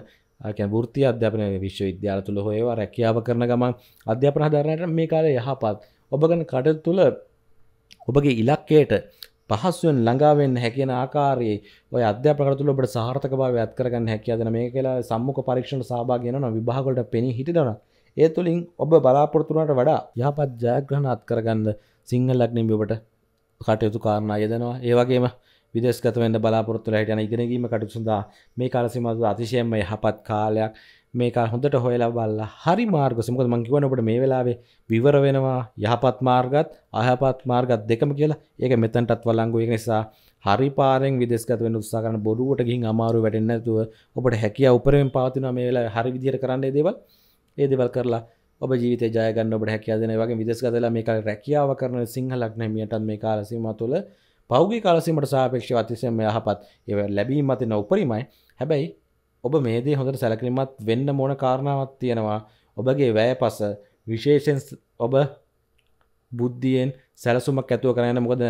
කියන්නේ වෘත්තීය අධ්‍යාපනයේ විශ්වවිද්‍යාල තුල හොයවා රැකියාව කරන ගමන් අධ්‍යාපන හදාරනට මේ කාලේ යහපත්. ඔබ කරන කටයුතු තුල ඔබගේ ඉලක්කයට පහසුවෙන් ළඟාවෙන්න හැකියන ආකාරයේ ඔය අධ්‍යාපන තුළ ඔබට සාර්ථකභාවය ඇති කරගන්න හැකියාද නැ මේක කියලා සම්මුඛ පරීක්ෂණට සහභාගී වෙනවා විභාග වලට පෙනී හිටිනවා ඒ තුළින් ඔබ බලාපොරොත්තු වුණාට වඩා යහපත් ජයග්‍රහණ අත් කරගන්න සිංහල ලග්නෙම ඔබට කටයුතු කාරණා යෙදෙනවා ඒ වගේම විදේශගත වෙන්න බලාපොරොත්තු වෙලා හිටියන ඉගෙනීම කටයුතු සඳහා මේ කාල සීමාව අතිශයින්ම යහපත් කාලයක් මේක හොඳට හොයලා බල්ලා හරි මාර්ගසමක මංකිවන ඔබට මේ වෙලාවේ විවර වෙනවා යහපත් මාර්ගත් අහපත් මාර්ගත් දෙකම කියලා ඒක මෙතැන්ටත් වලංගු ඒක නිසා හරි පාරෙන් විදේශගත වෙන්න උත්සාහ කරන බොරුවට ගිහින් අමාරු වැටෙන්නේ නැතුව ඔබට හැකියාව උපරිමයෙන් පවතිනවා මේ වෙලාවේ හරි විදියට කරන්න මේ දේවල් ඒ දේවල් කරලා ඔබ ජීවිතය ජය ගන්න ඔබට හැකියාව දෙන වගේ විදේශගත වෙලා මේ කාලේ රැකියාව කරන සිංහලක් නැමියටත් මේ කාල සීමාව තුළ පෞද්ගලික කාල සීමාවට සාපේක්ෂව අතිශයම යහපත් ඒව ලැබීම අතින උපරිමයි හැබැයි ඔබ මේදී හොඳට සැලකිලිමත් වෙන්න මොන කාරණාවක් තියෙනවා ඔබගේ වැය පස විශේෂෙන් ඔබ බුද්ධියෙන් සැලසුමක් ඇතුව කරන්න මොකද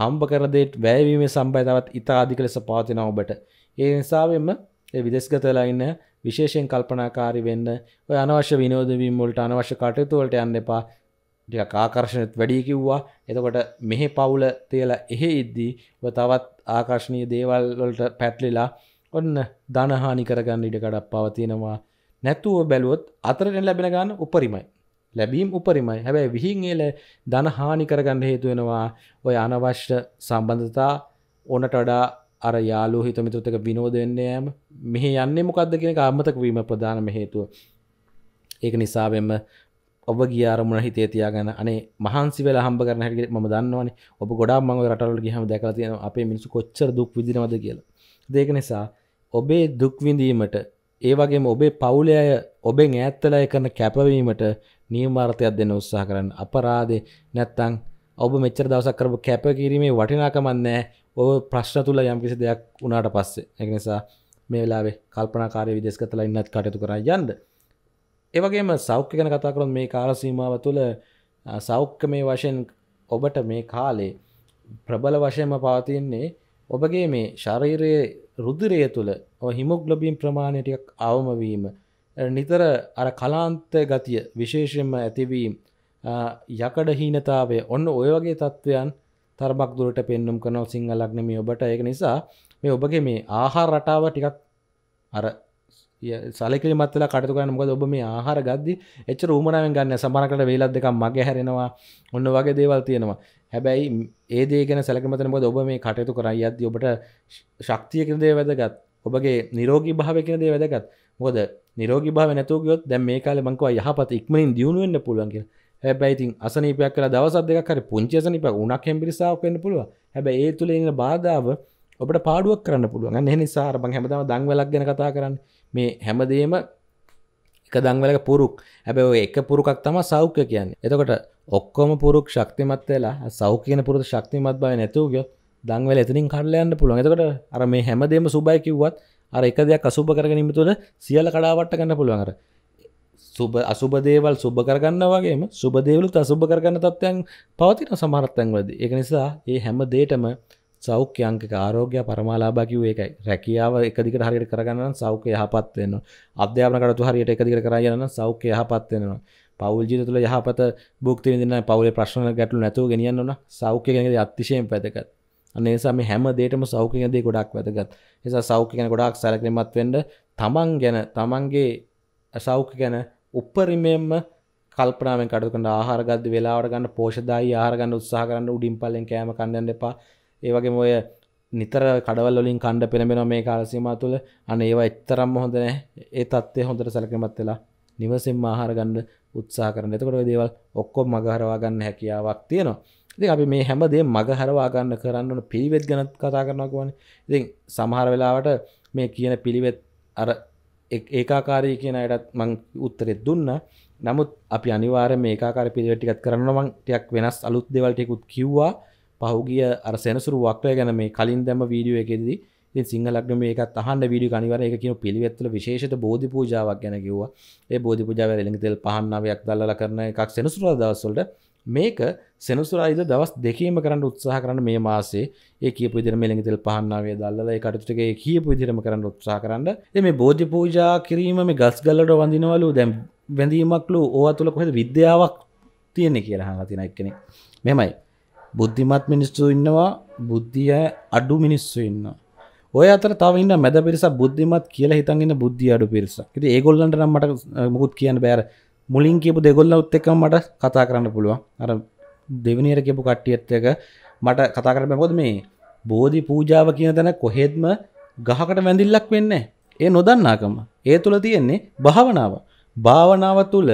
හම්බ කරදේට වැෑවීමේ සම්බයිතාවත් ඉතා අධික ලෙස පාතින ඔබට ඒ නිසාවෙන්ම විදෙස්ගතලා ඉන්න විශේෂයෙන් කල්පනාකාරි වෙන්න ඔය අනවශ්‍ය විනෝදවීම් මුලට අනවශ්‍ය කටයුතුවලට යන්න එපා ටික ආකර්ශණයත් වැඩි කිව්වා එතකොට මෙහෙ පවුල තියලා එහෙ ඉද්දී තවත් ආකර්ශණීය දේවල් වලට පැටලිලා ඔන්න ධනහානි කරගන්න ඉඩකඩක් පවතිනවා නැතුව බැලුවොත් අතරට ලැබෙන ගන්න උපරිමයි ලැබීම් උපරිමයි හැබැයි විහින් එල ධනහානි කරගන්න හේතුවෙනවා ඔය අනවශ්‍ය සම්බන්ධතා ඕනට වඩා අර යාලු හිතමිතුතක විනෝද වෙන්න යෑම මෙහි යන්නේ මොකක්ද කියෙන අම්මතක වීම ප්‍රධානම හේතුව ඒක නිසාවෙන්ම ඔබ ගියාරමුණ හිතේ තියාගන්න අනේ මහන්සි වෙලා හම්බ කරන හැටියට මම දන්නවනේ ඔබ ගොඩාක් මම රටවල් ගියම දැකලා තියෙනවා අපේ මිනිස්සු කොච්චර දුක් විඳිනවද කියලා. ඒක නිසා ඔබේ දුක්විඳීමට ඒවගේම ඔබේ පවුලය ඔබෙන් ඇත්තලය කරන කැපවීමට නියමාර්ථයක් දෙන්න උත්සාහ කරන්න අපරාදේ නැත්තං ඔබ මෙච්චර දවසක් කරපු කැප කිරීමේ වටිනාකමන්නෑ ඔබ ප්‍රශ්න තුළ යම්කිසි දෙයක් වුණාට පස්සේ එක නිසා මේ වෙලාවේ කල්පනාකාරය විදෙස් කතලා ඉන්නත් කටයුතු කරා යන්ද. ඒවගේම සෞඛ්‍ය ගැන කතා කරොත් මේ කාල සීමාව තුළ සෞඛ්‍ය මේ වශයෙන් ඔබට මේ කාලේ ප්‍රබල වශයෙන්ම පවතින්නේ ඔබගේ මේ ශරීරයේ රුදුරය තුළ හිමුග්ලබීම් ප්‍රමාණයටක් අවමවීම නිතර අර කලාන්ත ගතිය විශේෂයෙන්ම ඇතිවීම් යකඩ හීනතාවේ ඔන්න ඔය වගේ තත්ත්වයන් තරබක් දුරට පෙන්නුම් කනව සිංහලක්නම ඔබට ඒක නිසා මේ ඔබගේ මේ ආහාර රටාව ටිකක් අර සලකල මත්තල කටතුකන්න මොකද ඔබ මේ ආහාර ගද්දි එච්ච රූමණාවෙන් ගන්න සමරකට වෙලත් දෙක මගේ හැරෙනවා ඔන්න වගේ දේවල් තියෙනවා හැබැයි ඒදේගෙන සැලකමතන බොද ඔබ මේ කටයුතු කරයි අද ඔබට ශක්තියකදේ වැදගත් ඔබගේ නිරෝගී භාවකනදේ වැදගත් මොද නිරෝගී භාව නැතුකයොත් දැම් මේ කාල මංකව යහපත ඉක්මනින් දියුණුවෙන්න්න පුළුවන්ගේ හැබැයිතින් අසනීපයක් කළ දවසත් දෙක කර පුංචිසනිප උනක් හැපිරිසාාවක් වෙන්න පුළුව හැබැ ඒ තුළ ඉන්න බාධාව ඔබට පාඩුවක් කරන්න පුළුවන් එනිසා බං හැමතම දංවලක් ගැන කතා කරන්න මේ හැමදේම එක දංවලක පුරුක් හැබැ ඔය එක පුරුකක් තම සෞඛ්‍ය කියන්නේ එතකොට ඔක්කොම පුරුක් ශක්තිමත් වෙලා සෞඛ්‍යන පුරුත ශක්තිමත් බව නැතුවග දංවල එතනින් කරලයන්න පුළුවන් එතකට අර මේ හැමදේම සුබයි කිව්වත් අර එක දෙයක් අසුභ කරගනීම තුළ සියල කඩාවට ගන්න පුළුවන්ර සුබ අසුබදේවල් සුබ කරගන්න වගේම සුබදේවලු අසුභ කරගන්න තත්ත්යන් පවතින සමහරත්තැන්වලද එක නිසා ඒ හැම දේටම සෞඛ්‍යංක ආරෝග්‍ය පරමාලාභා කිව්වේ ඒකයි. රැකියාව එක දිගට හරියට කරගන්න නම් සෞඛ්‍ය යහපත් වෙනවා. අධ්‍යාපන කටයුතු හරියට එක දිගට කරගෙන යන නම් සෞඛ්‍ය යහපත් වෙනවා. පවුල් ජීවිත තුළ යහපත භුක්ති විඳින්න පවුලේ ප්‍රශ්න ගැටලු නැතුව ගෙනියන්න ඕන. සෞඛ්‍ය ගැන අතිශයින් වැදගත්. අනේ නිසා මේ හැම දෙයකම සෞඛ්‍ය ගැන දේ ගොඩක් වැදගත්. ඒ නිසා සෞඛ්‍ය ගැන ගොඩක් සැලකිලිමත් වෙන්න තමන් ගැන තමන්ගේ සෞඛ්‍ය ගැන උපරිමයෙන්ම කල්පනාවෙන් කටයුතු කරන ආහාර ගද්දි වෙලාවට ගන්න පෝෂදායී ආහාර ගන්න උත්සාහ කරන්න උඩින් පල්ලෙන් කෑම කන්න යන්න එපා. ඒවගේ මොය නිතර කඩවල්ලින් කණ්ඩ පෙළඹෙන මේ කාලසීම තුළ අන ඒවා එත්තරම් හොඳන ඒ තත්වය හොඳට සැලකමත්වෙලා නිවසින් ආහාර ගණ්ඩ උත්සා කරන එතකොට දේවල් ඔක්කො මගහරවා ගන්න හැකියාවක් තියෙනවා ඉති අපි මේ හැමදේ මග හරවා ගන්න කරන්නන පිළිවෙත් ගැන කතා කරනකුවන ඉති සමහර වෙලාවට මේ කියන පිළිවෙත් අර ඒකාකාරී කියන අයටත් මං උත්තරෙත් දුන්න නමුත් අපි අනිවාර මේ ඒකාර පිළිවෙටිකත් කරනවන් ටයක් වෙනස් අලුත් දෙවල්ටෙකුත් කිව්වා පහුගිය අර සෙනසුරු වක්ලය ගැන මේ කලින් දැම වීඩියෝ එකෙදී සිංහලක්ම මේ එකත් අහන්න වීඩිය අනිවර එක කියන පිළිවෙත්තුල විශේෂ බෝධි පූජාවක් ගැන කිව්වා ඒ බෝධි පූජාව එළඟ තෙල් පහන්නාවයක් දල්ලලා කරන එකක් සෙනසුරා දවස්වලට මේක සෙනසුරායිද දවස් දෙකීම කරන්න උත්සාහ කරන්න මේ මාසේ ඒ කියපු විදිහට මේ ළඟ තෙල් පහන්නාවේ දැල්ලලා ඒ කටයුතු ටික ඒ කියපු විදිහටම කරන්න උත්සාහ කරන්න ඉතින් මේ බෝධි පූජා කිරීම මේ ගස් ගල්ලට වඳිනවලු දැන් වැඳීමක්ලු ඕවා තුල කොහෙද විද්‍යාවක් තියෙන්නේ කියලා අහලා තියෙන එක්කෙනෙක් මෙහෙමයි බුද්ධිමත් මිනිස්සු ඉන්නවා බුද්ධිය අඩු මිනිස්සු ඉන්න ඔය අතර තවන්න මැද පිරිස බුද්ධිමත් කියලා හිතන්න්න බුද්ධි අඩු පිරිස ති ඒගොල්ලන්ට නම්මට මුකුත් කියන්න බෑර මුලින් කියපු දෙගොල්ල උත්තක මට කතා කරන්න පුළුවන් අර දෙවනිර කියපු කට්ටියත්තක මට කතා කරම පොද මේ බෝධි පූජාව කියන තැන කොහෙත්ම ගහකට වැඳිල්ලක් වෙන්න ඒ නොදන්නාකම ඒ තුළ තියෙන්නේ භාවනාව භාවනාව තුළ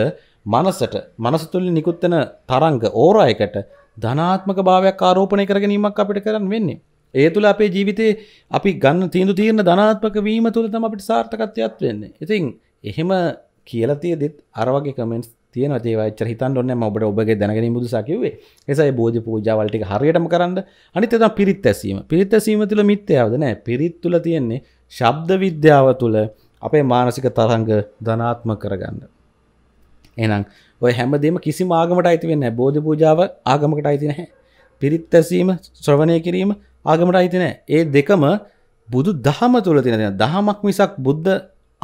මනසට මනස තුළින් නිකුත්තන තරංග ඕරායකට ධනාත්මක භාවයක් ආරෝපණය කරගැනීමක් අපිට කරන්න වෙන්නේ. ඒ තුළ අපේ ජීවිතේ අපි ගන්න තීන්දු තීරණ ධනාත්මක වීම තුළ තම අපිට සාර්ථකත්වයක් වෙන්නේ. ඉතින් එහෙම කියලා තියෙදිත් අර වගේ කමෙන්ට්ස් තියෙන ඒවචර හිතන් ඔන්න ම ඔබට ඔබගේ දැනගෙන බුදු සකිවේ එසයි බෝධ පූජාවලටික හරියටම කරන්න අනිත තම් පිරිත් ඇසීම පිරිත් ඇසීම තුළ මිත්‍යාවද නෑ පිරිත් තුළ තියෙන්නේ ශබ්ද විද්‍යාව තුළ අපේ මානසික තරංග ධනාත්ම කරගන්න. එනම් ඔය හැමදේම කිසි ආගමට අයිති වෙන්න බෝධ පූජාව ආගමකට අයිති නැහැ පිරිත්තැසීම ශ්‍රවණය කිරීම ආගමට අයිති නෑ ඒ දෙකම බුදු දහම තුළ තින දෙෙන දහමක් මිසක් බුද්ධ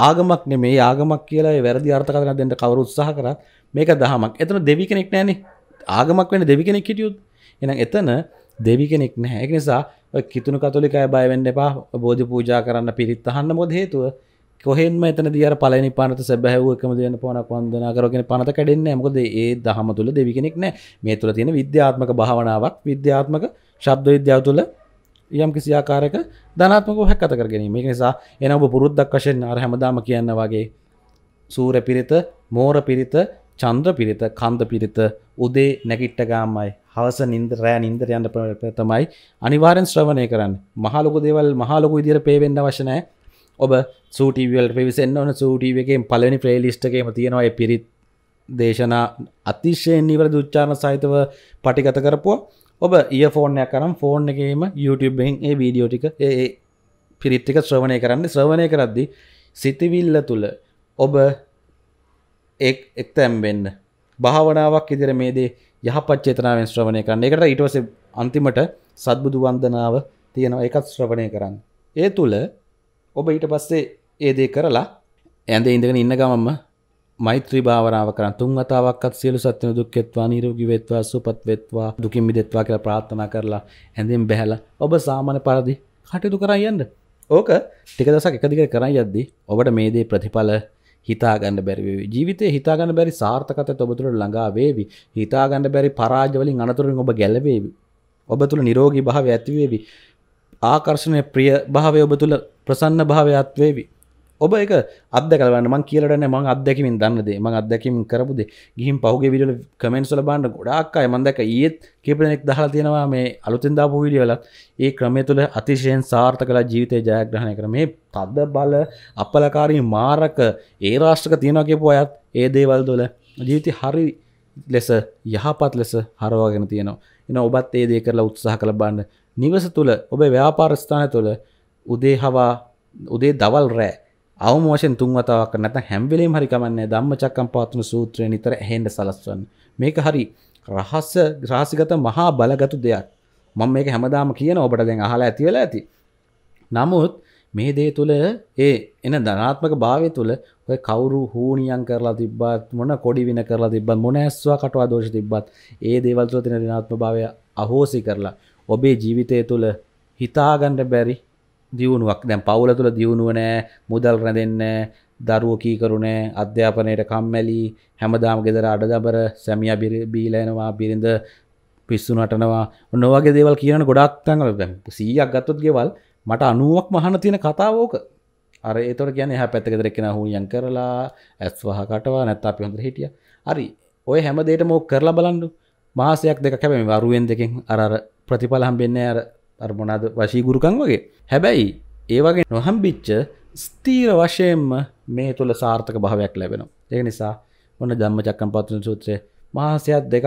ආගමක් මේ ආගමක් කියලා වැරදි අර්ථකථන දෙන්න කවරු උත්සාහ කරත් මේක දහමක් එතන දෙවි කෙනෙක් නෑනේ ආගමක් වෙන දෙවි කෙනෙක් හිටියොත් එහෙනම් එතන දෙවි කෙනෙක් නැහැ ඒක නිසා ඔය කිතුණු කතෝලිකය බය වෙන්න එපා බෝධි පූජා කරන්න පිරිත් අහන්න මොකද හේතුව කොහෙන්ම එතන දිර පලනි පනත සැබැහව එකම දයන පනක් වන්දනා කරගෙන පනත කඩෙන්නේ මොකද ඒ දහම තුළ දෙවි කෙනෙක් නෑ මේ තුළ තියෙන විද්‍යාත්මක භාවනාවක් විද්‍යාත්මක ශබ්ද විද්‍යාව තුළ යම් කිසිආකාරක ධනාත්මක හැක් අත කර ගැනීම නිසා එන ඔබ පුරුද්දක් වශයෙන් අර හැමදාම කියන්න වගේ සූර පිරිත මෝර පිරිත චන්ද්‍ර පිරිත කන්ද පිරිත උදේ නැගිට්ට ගාමයි හවස නින්ද රෑ නින්දර යන්න තමයි අනිවාරෙන් ශ්‍රවණය කරන්න මහලොක දේවල් මහලොක විදිර පේවෙන්න වශනෑ ඔබ සූටීවල් පිවිසෙන්න්න ඕන සූටීවකෙන් පලනි ප්‍රේලිස්ටකේම තියෙනවා පිරිත් දේශනා අතිශයෙන් නිවර දුච්චාන සහිතව පටිගත කරපුවා ඔබ ඒ ෆෝර්නයක් කරම් ෆෝර්න් එකම YouTubeුබෙන් ඒ වීඩියෝ ටික ඒ පිරිත්තික ශ්‍රවණය කරන්න ශ්‍රවණය කරද්දි සිතිවිල්ල තුළ ඔබ එක් එක්තැම්බෙන්න්න භාවනාවක් ඉදිර මේදේ යහපච්චේතනාවෙන් ශ්‍රවණය කරන්න එකට ඉටවස අන්තිමට සත්බුදු වන්දනාව තියෙනවා එකත් ශ්‍රවණය කරන්න ඒ තුළ ඔබ ඊට පස්සේ ඒ දේ කරලා ඇඳ ඉඳගෙන ඉන්න ගමම මෛත්‍රී භාවනාව කරන් තුන් වතාවක්වත් සියලු සත්ත්වයන් දුක්ඛෙත්වා නිරෝගී වෙත්වා සුවපත් වෙත්වා දුකින් මිදෙත්වා කියලා ප්‍රාර්ථනා කරලා ඇඳෙන් බැහැලා ඔබ සාමාන්‍ය පරිදි කටයුතු කරන් යන්න. ඕක ටික දවසක් එක දිගට කරන් යද්දී ඔබට මේ දේ ප්‍රතිඵල හිතාගන්න බැරි වේවි. ජීවිතේ හිතාගන්න බැරි සාර්ථකත්වයට ඔබ තුළ ළඟා වේවි. හිතාගන්න බැරි පරාජය වලින් අනතුරුෙන් ඔබ ගැලවේවි. ඔබ තුළ නිරෝගී භාවය ඇති වේවි. ආකර්ශණය ප්‍රිය භාවය ඔබ තුළ ප්‍රසන්න භාවයත් වේවි. ඔබ එක අදකලන්න මං කියලටන මං අදැකිමින් දන්නදේ මං අදැකින් කරපුද ගිහිම් පහුගේ විඩල කමෙන්ට්සල බාන්න ගොඩාක්කයි මන්දක ඒත් කේපනෙක් දහලා තියෙනවා මේ අලුතෙන්දා පහවිඩියල ඒ ක්‍රමය තුළ අතිශයෙන් සාර්ථ කලා ජීවිතය ජයග්‍රහණය කරමේ තද බල අපලකාරී මාරක ඒ රාශ්ටක තියෙනකිපු අයත් ඒ දේවල් දොල ජීවිත හරි ලෙස යහපත් ලෙස හරවාගෙන තියෙනවා එන ඔබත් ඒ දේ කරලා උත්සාහ කළ බාන්න නිවස තුළ ඔබේ ව්‍යාපාරස්ථාන තුළ උදේ හවා උදේ දවල් රෑ අවමෝෂෙන් තුන්වතාවක් නැත හැම්වෙලේ හරිකමන්නේ දම්ම චක්කම් පාතුන සූත්‍රය නිතර හෙන්ඩ සලස්වන්න මේක හරි රහස්ස රහසිගත මහා බලගතු දෙයක් මම මේක හැමදාම කියන ඔබට දැන් අහලා ඇති වෙලා ඇති. නමුත් මේ දේ තුල ඒ එන ධනාත්මක භාවය තුල ඔය කවුරු හූනියම් කරලා තිබ්බත් මොන කොඩි වින කරලා තිබ්බත් මොන ඇස්වා කටවා දෝෂ තිබ්බත් ඒ දේවල් තුල තියෙන ධනාත්මක භාවය අහෝසි කරලා ඔබේ ජීවිතය තුළ හිතාගන්න බැරි දියුණුවක් දැන් පවුල තුළ දියුණුව නෑ මුදල් රැඳෙන්න දරුවෝ කීකරුණෑ අධ්‍යාපනයට කම්මැලි හැමදාම ගෙදර අඩදබර සැමිය බීලයනවා බිරිඳ පිස්සු නටනවා නොවගේ දේවල් කියන ගොඩක් තැන්වල සීයක් ගත්තොත් ගෙවල් මට අනුවක් මහන තියෙන කතාවෝක අර ඒතොට කියන හැ පැත්තකෙදරෙක්ෙන හුියන් කරලා ඇස්වහ කටවා නැත්තා පිහොඳ හිටිය හරි ඔය හැමදේට මෝ කරලා බලන්නු මාසයක් දෙක කැබැමි වරුවෙන් දෙකින් අර ප්‍රතිඵල හම්බෙන්නේ අර අර මොනාද වශීගුරුකන් වගේ හැබැයි ඒ වගේ නොහම්බිච්ච ස්තීර වශයෙන්ම මේ තුළ සාර්ථක භාවයක් ලැබෙනවා ඒ නිසා ඔන්න ජම්ම චක්කම් පත්න සූත්‍රය මහසයක් දෙකක්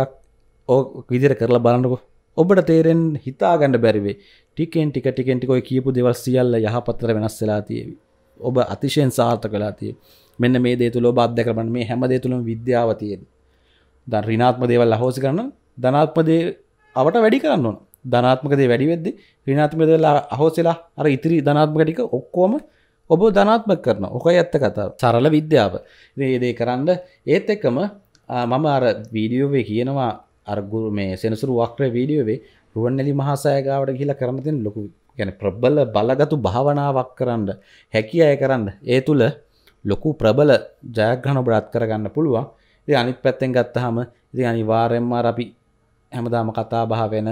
ඕ විදිර කරලා බලන්නකෝ ඔබට තේරෙන් හිතාගන්න බැරිවේ ටිකෙන් ටික ටිකෙන්ටිකොයි කියපු දෙවල් සියල්ල යහපත්තර වෙනස් වෙලා තියෙවි ඔබ අතිශයෙන් සාර්ථ කලා තිය මෙන්න මේ දේ තුළ බාධ්‍ය කරන මේ හැම දේ තුළම විද්‍යාව තියෙන ද රිනාත්ම දේවල් අහෝසි කරන්න ධනාත්මදේ අවට වැඩි කරන්න ඕන ධනාත්මකද වැඩිවෙද රිනාත්මදලා අහෝසෙලා අර ඉතිරි ධනාත්මකටික ඔක්කෝම ඔබ ධනාත්ම කරන ඕක ඇත්ත කතාව සරල විද්‍යාව රේදේ කරන්න ඒත් එක්කම මම අර වීඩියෝවේ කියනවා අර්ගුරු මේ සෙනසුරු වක්්‍ර වීඩියෝවේ රුවන්නලි මහසයගාවට කියලා කරනතින් ලොකු ගැන ප්‍රබල බලගතු භාවනාවක් කරන්න හැකි අය කරන්න ඒ තුළ ලොකු ප්‍රබල ජයග්‍රහණ බ්‍රාත් කරගන්න පුළුවන් අනිත් පැත්තෙන් ගත්තහම ඉති අනිවාරෙන්ම අපි හැමදාම කතා භාවෙන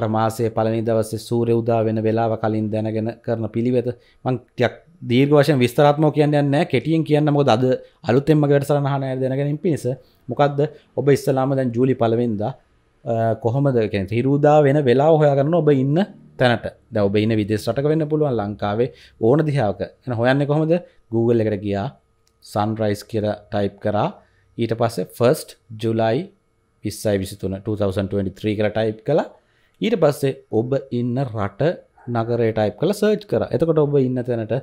අර මාසේ පලනි දවස්සේ සූරය උදා වෙන වෙලාව කලින් දැනගෙන කරන පිළිවෙත මං ටිකක් දීර්ඝ වශයෙන් විස්තරාත්මකව කියන්න යන්නේ නැහැ කෙටියෙන් කියන්න මොකද අද අලුතෙන්ම ගැටසරණ අහන අය දැනගැනීම පිණිස මොකද්ද ඔබ ඉස්සලාම දැන් ජූලි පළවෙනිදා කොහොමද කියන්නේ හිරුදා වෙන වෙලාව හොයාගන්න ඔබ ඉන්න තැනට දැන් ඔබ ඉන්න විදේශ රටක වෙන්න පුළුවන් ලංකාවේ ඕන දිහාවක එන හොයන්නේ කොහොමද Google එකට ගියා sunrise කියලා type කරා ඊට පස්සේ 1st July 2023 2023 කියලා type කළා ඊට පස්සේ ඔබ ඉන්න රට නගරයට අයිප් කළ සර්ච් කර එතකොට ඔබ ඉන්න තැනට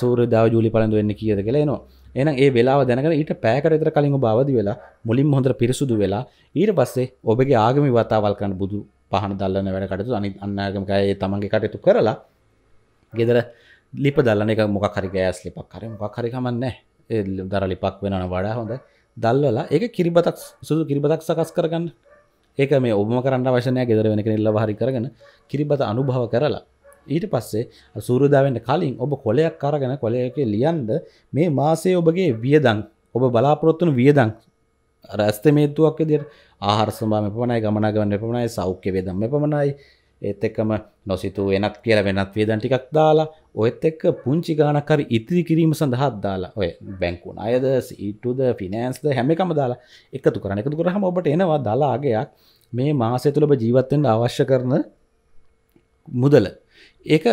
සූරදාව ජූලි පලඳ වෙන්න කියද කියලනවා එන ඒ වෙලා දැනක ඊට පෑකරතර කලින් බාවදි වෙලා මුලින් හොඳර පිරිසුදු වෙලා ඊට පස්සේ ඔබගේ ආගමි වතාවල් කන්න බුදු පහන දල්ලන්න වැඩ කටතු අනි අන්නාගමකයේ තමන්ගේ කටයුතු කරලා ගෙදර ලිප දල්ලන එක මොක හරි ගෑස් ලිපක් කර මොකක් හරිකමන්නෑ දර ලිපක් වෙනන වඩා හොඳ දල්වලා ඒ කිරිබතක් සුදු කිරිබතක් සකස් කරගන්න ඒක මේ ඔබම කරන්න වශනය ගෙදර වෙන කෙනෙල්ල හරි කරගෙන කිරිබත අනුභව කරලා ඊට පස්සේ සූරුදාවෙන්ට කලින් ඔබ කොලයක් කරගෙන කොලයක ලියන්ද මේ මාසේ ඔබගේ වියදං ඔබ බලාපොරොත්තුන වියදං රැස්තමේතුවක් දිර ආහරසමාම පමණයි ගමනාගවන්න එපමණයි සෞඛ්‍ය වේදම් එපමණයි ඒත් එක්කම නොසිතුව වෙනත් කියලා වෙනත් වේදන් ටිකක් දාලා ඔයත් එක්ක පුංචි ගානක් හරි ඉතිරි කිරීම සඳහා දාලා ඔය බැංකුවන අයද සීටුද e ෆිනෑන්ස්ද හැම එකම දාලා එකතු කරන එකතු කරහම ඔබට එනවා දලාගයක් මේ මාසය තුළ ජීවත්තෙන්ට අවශ්‍ය කරන මුදල ඒක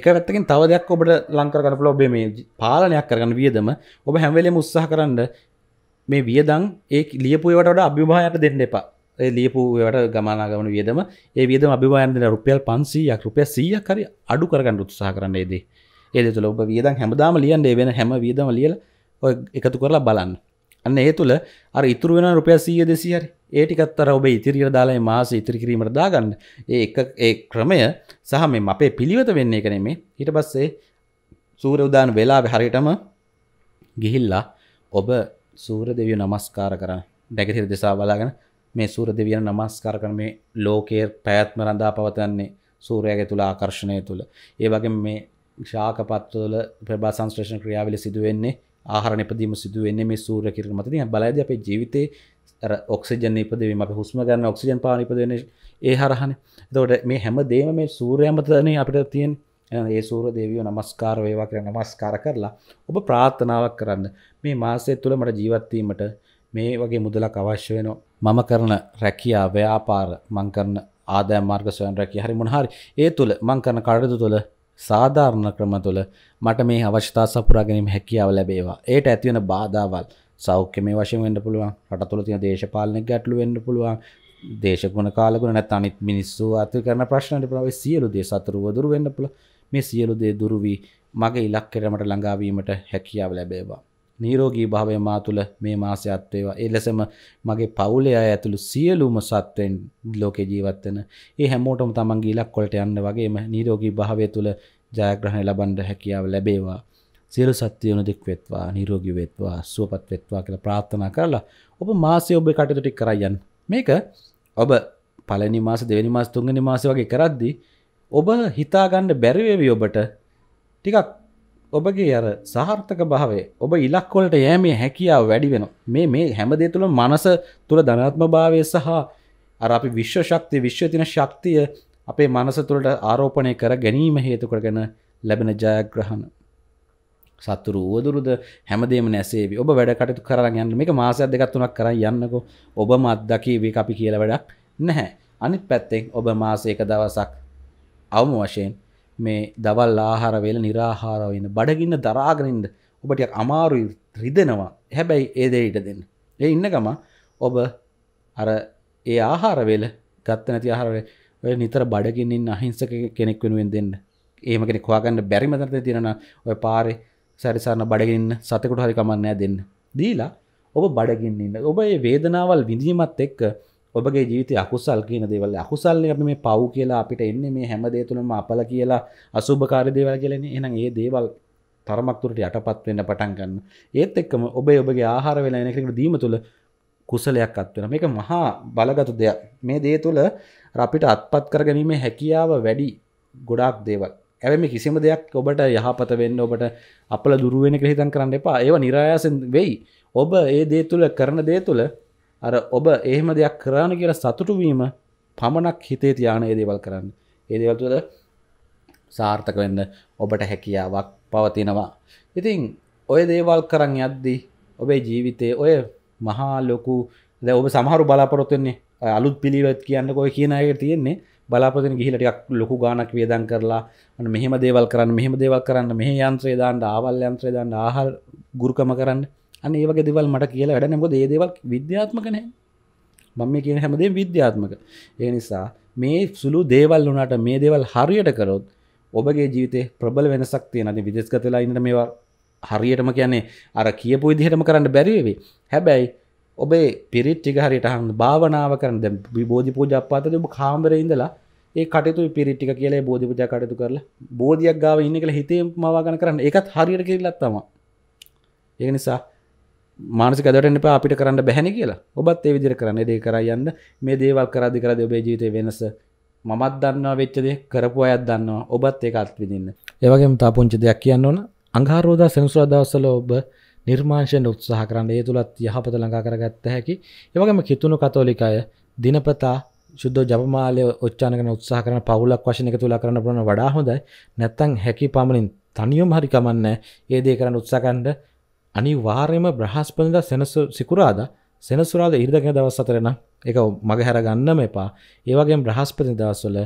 එක වැත්තකින් තව දෙයක් ඔබට ලංකරගන්න පුළ ඔබේ මේ පාලනයක් කරගන්න වියදම ඔබ හැමවෙලේ උත්සාහ කරන්න මේ වියදං ඒ ලියපුයට අභිභායට දෙන්න එපා ලියපු වැට ගමනාගමන වියදම ඒ වියදම අභිවායන්දන රුපියල් පන්සීයක් රුපිය සීයක් හරි අඩු කරගන්න උත්සාහ කරන්න ේදේ ඒදතුල ඔබ වියදම් හැමදාම ලියන්ඩ වෙන හැම වියදම ලියල ඔය එකතු කරලා බලන්න අන්න ඒ තුළ අර ඉතුර වෙන රුපිය සීය දෙසිහරි ඒටිකත්තර ඔබ ඉතිරිර දාලයි මාස ඉතිරිකිරීමට දාගන්න ඒ ඒ ක්‍රමය සහ මෙ අපේ පිළිවත වෙන්නේ කනෙමේ හිට පස්සේ සූර උදාන වෙලා හරිටම ගිහිල්ලා ඔබ සූර දෙවිය නමස්කාර කරන්න දැකතිර දෙසා බලාගෙන මේ සූර දෙවියන් නමස්කාර කරන මේ ලෝකයේ පැවැත්ම රඳා පවතන්නේ සූර්යයාගේ තුල ආකර්ෂණය තුල. ඒ වගේම මේ ශාකපත්වල ප්‍රභා සංශ්ලේෂණ ක්‍රියාවලිය සිදු වෙන්නේ ආහාර නිපදීම සිදු වෙන්නේ මේ සූර්ය කිරණ මත. ඉතින් බලයිද අපේ ජීවිතේ අර ඔක්සිජන් නිපදවීම අපි හුස්ම ගන්න ඔක්සිජන් පාන නිපදවන්නේ ඒ හරහානේ. එතකොට මේ හැම දෙයක්ම මේ සූර්යය මතනේ අපිට තියෙන්නේ. ඒ සූර දේවියෝ নমස්කාර වේවා කියලා নমස්කාර කරලා ඔබ ප්‍රාර්ථනාවක් කරන්න. මේ මාසය තුල මට ජීවත් වීමට මේ වගේ මුදලක් අවශ්‍ය වෙනවා. මම කරන රැකියා ව්‍යාපාර මං කරන ආදෑ මාර්ග සොයන් රැකිය හරි මොනහරි ඒ තුළ මං කරන කඩදු තුළ සාධාරණ ක්‍රම තුළ මට මේ අවශ්‍යතා සපුරා ගැනීම හැකියාව ලැබේවා. ඒට ඇතිවන බාධාවල් සෞඛ්‍ය මේ වශයෙන් වෙන්න පුළුවන්. රට තුළ තියෙන දේශපාලන ගැටලු වෙන්න පුළුවන්. දේශගුණ කාලගුණ නැත්නම් අනිත් මිනිස්සු අතු කරන ප්‍රශ්න වලට සියලු දේ සතුරුව දුරු වෙන්න පුළුවන්. මේ සියලු දේ දුරු වී මගේ ඉලක්කයට මට ළඟා වීමට හැකියාව ලැබේවා. නීරෝගී භාවය මා තුළ මේ මාසයත් වේවා. ඒ ලෙසම මගේ පවුලේ අය ඇතුළු සියලුම සත්වෙන් ලෝකේ ජීවත් වෙන. ඒ හැමෝටම තමන්ගේ ඉලක්කවලට යන්න වගේම නීරෝගී භාවය තුළ ජයග්‍රහණ ලබන්න හැකියාව ලැබේවා. සියලු සත්වයන් දික් වෙත්වා, නිරෝගී වෙත්වා, සුවපත් වෙත්වා කියලා ප්‍රාර්ථනා කරලා ඔබ මාසයේ ඔබේ කටයුතු ටික කරයන්. මේක ඔබ පළවෙනි මාස, දෙවෙනි මාස, තුන්වෙනි මාස වගේ කරද්දී ඔබ හිතාගන්න බැරි වෙවි ඔබට ටිකක් ඔබගේ අර සාර්ථක භාවේ ඔබ ඉලක්කොලට යෑමේ හැකියාව වැඩි වෙන මේ මේ හැමදේ තුළ මනස තුළ ධනත්ම භාවය සහ අර අපි විශ්ව ශක්තිය විශ්ව තින ශක්තිය අපේ මනස තුළට ආරෝපණය කර ගැනීම හේතුකරගෙන ලැබෙන ජයග්‍රහණ සතුරු වුවදුරුද හැමදේම නැසේවි ඔබ වැඩ කටතු කරන්න යන්න මේ මාසයක් දෙකත් තුනක් කර යන්නකෝ ඔබ මත්දකිවේ අපි කියල වැඩක් නැහැ අනිත් පැත්තෙන් ඔබ මාසයක දවසක් අවම වශයෙන් මේ දවල් ආහාර වේල නිරාහාරවෙන්න බඩගින්න දරාගෙනින්ද ඔබට අමාරුයි රිදෙනවා හැබැයි ඒ දේ ඉඩ දෙන්න. ඒ ඉන්න ගම ඔබ අර ඒ ආහාරවෙල ගත්ත නැති ආහාරවල නිතර බඩගින්නින් අහිංසක කෙනෙක් වෙනුවෙන් දෙන්න. එහෙම කෙනෙක් හොයාගන්න බැරි මතට තියෙනවා ඔය පාරේ සැරිසරන බඩගින්න සතෙකුට හරි කමක් නැහැ දෙන්න. දීලා ඔබ බඩගින්න ඉන්න. ඔබ මේ වේදනාවල් විඳීමත් එක්ක ඔබගේ ජීවිතය අකුසල් කියන දේවල් අකුසල්ල අපි මේ පව් කියලා අපිට එන්නේ මේ හැමදේ තුළම අපල කියලා අසුභකාර දේවල් කියලන්නේ එහෙනම් ඒ දේවල් තරමක්තුරට යටපත් වෙන්න පටන් ගන්න. ඒත් එක්කම ඔබේ ඔබගේ ආහාර වෙලා එන කෙනෙකුට දීම තුළ කුසලයක් අත් වෙනවා. මේක මහා බලගත් දෙයක්. මේ දේ තුළ අපිට අත්පත් කරගැනීමේ හැකියාව වැඩි ගොඩාක් දේවල්. ඇැම කිසිම දෙයක් ඔබට යහපත වෙන්න ඔබට අපල දුරුවෙන ක්‍රහිතන් කරන්න එපා ඒව නිරායාසෙන් වෙයි ඔබ ඒ දේ තුළ කරන දේ තුළ අර ඔබ එහෙම දෙයක් කරාන කියලා සතුටුවීම පමණක් හිතේ තියාන ඒදේවල් කරන්න ඒදේවල්තුවද සාර්ථක වෙන්න ඔබට හැකියාවක් පවතිනවා ඉතින් ඔය දේවල් කරන්න යද්දි ඔබේ ජීවිතය ඔය මහා ලොකු ද ඔබ සමහරු බලාපොරොත්තුන්නේ අලුත් පිළිවත් කියන්න කොය කියනයට තියෙන්නේ බලාපොතෙන් ගිහිලටක් ලොකු ගානක් වියදන් කරලා අන මෙහෙම දේවල් කරන්න මෙහෙම දේවල් කරන්න මෙහ යන්ත්‍රේ දාන්න ආවල් යන්ත්‍රේ දන්න ආහල් ගුරුකම කරන්න අන්න ඒවක දෙවල් මට කියලා වැඩ නමුද ඒ දෙවල් විද්‍යාත්මකනෑ මම මේ කියන හැමදේ විද්‍යාත්මක ඒ නිසා මේ සුළු දේවල් වුණට මේ දේවල් හරියට කරොත් ඔබගේ ජීවිතේ ප්‍රබල වෙනසක් තියෙන විදෙස්ගතලා ඉන්න මේවා හරියටම කියන්නේ අර කියපු විදිහටම කරන්න බැරිවෙවේ හැබැයි ඔබේ පිරිට්ටික හරියට හන් භාවනාව කරන දැ විබෝධි පූජ අපාතද ඔබ කාම්බර ඉඳලා ඒ කටයුතු පිරිට්ටික කියලා බෝධි පූජා කටයුතු කරලා බෝධියක් ගාව ඉන්න කියලා හිතේ මවාගෙන කරන්න ඒකත් හරියට කිරිලක් තමයි ඒක නිසා මානසි දරන්න අපිට කරන්න බැහැන කියලා ඔබත් ඒ විදිර කරන්න දේ කරයන්න මේ දේවල් කරදි කරද ඔබේ ජීතය වෙනස මමත් දන්නවා වෙච්චද කරපු අයත් දන්නවා ඔබත් ඒක අත්විදින්න ඒවගේ තාපුංචි දෙයක් කියන්න ඕන අංහාරෝදා සෙන්සුර දවසල ඔබ නිර්මාංශයෙන් උත්සාහ කරන්න ඒ තුළත් යහපත ළඟා කරගත්ත හැකි ඒවගේම කිතුුණු කතෝලිකාය දිනපතා ුද්ධ ජපමාලය ඔච්චානකන උත්සාහ කරන පවුලක් වශන එක තුලා කරන පුරන වඩා හොඳයි නැත්තං හැකි පමණින් තනියුම් හරිකමන්න ඒ දේ කරන්න උත්සාකන්ඩ අනිවාර්යයෙන්ම බ්‍රහස්පතින්දා සෙනසු සිකුරාදා සෙනසුරාදා ඉරිදා දවස් අතරේ නම් ඒක මග හැර ගන්නම එපා. ඒ වගේම බ්‍රහස්පතින්දා දවස්වල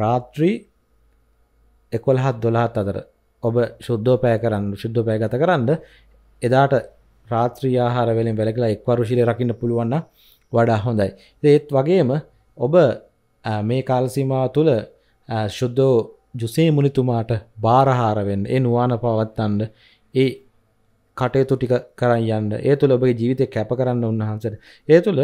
රාත්‍රී 11 12 අතර ඔබ ශුද්ධෝපය කරන්න ශුද්ධෝපය ගත කරන්න එදාට රාත්‍රී ආහාර වලින් වැළකීලා එක්වරු ශීලය රකින්න පුළුවන් නම් වඩා හොඳයි. ඒත් වගේම ඔබ මේ කාල සීමාව තුළ ශුද්ධෝ ජුසේ මුනිතුමාට බාරහාර වෙන්න, ඒ නුවණ පවත්වන්න, ඒ කටයුතු ටික කරන්න යන්න ඒ තුළ ඔබගේ ජීවිතය කැප කරන්න උන්වහන්සට ඒ තුළ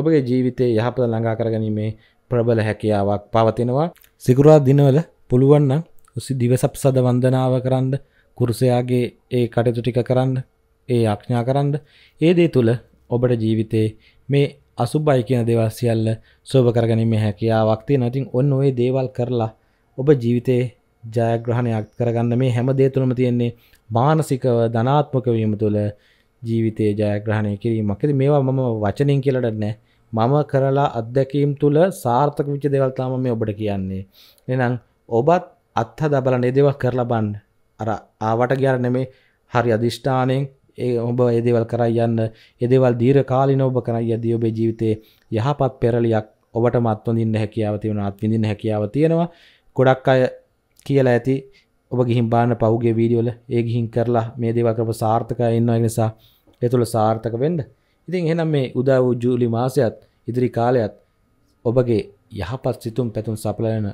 ඔබගේ ජීවිතය යහපත ළඟා කරගැනීමේ ප්‍රබල හැකියාවක් පවතිනවා සිකුරා දිනවල පුළුවන්න උසි දිවසප් සද වන්දනාව කරන්න කුරුසයාගේ ඒ කටයුතු ටික කරන්න ඒ අක්ඥා කරන්න ඒ දේ තුළ ඔබට ජීවිතයේ මේ අසුබයි කියන දේවල් සියල්ල සෝභ කරගැනීමේ හැකියාවක් තියෙනවා. ඉතින් ඔන්න ඔය දේවල් කරලා ඔබ ජීවිතේ ජයග්‍රහණයක් කරගන්න මේ හැම දේතුනම තියෙන්නේ මානසිකව ධනාත්මක වීම තුළ ජීවිතය ජයග්‍රහණය කිරීමක් ඇති මේවා මම වචනින් කියලට නෑ මම කරලා අත්දැකීම් තුළ සාර්ථක විච දෙවල්තාම මේ ඔබට කියන්නේ එනම් ඔබත් අත්හ දබල නෙදවක් කරලා බන්ඩ අර ආවට ගියර නෙමේ හරි අධිෂ්ඨානයෙන් ඒ ඔබ එදේවල් කරයි යන්න එදේවල් දීර කාලින ඔබ කරයි යදී ඔබේ ජීවිතයේ යහපත් පෙරලියක් ඔබට මත්වඳින්න හැකියාව තියෙන අත්විඳින්න හැකියාව තියෙනවා ගොඩක් අය කියලා ඇති ඔබ ගිහින් බාන්න පහුගේ වීඩියෝල ඒ ගිහින් කරලා මේ දේවල් කරපු සාර්ථක ඉන්නවා ඒ නිසා ඒ තුල සාර්ථක වෙන්න. ඉතින් එහෙනම් මේ උදා වූ ජූලි මාසයත් ඉදිරි කාලයත් ඔබගේ යහපත් සිතුම් පැතුම් සඵල වෙන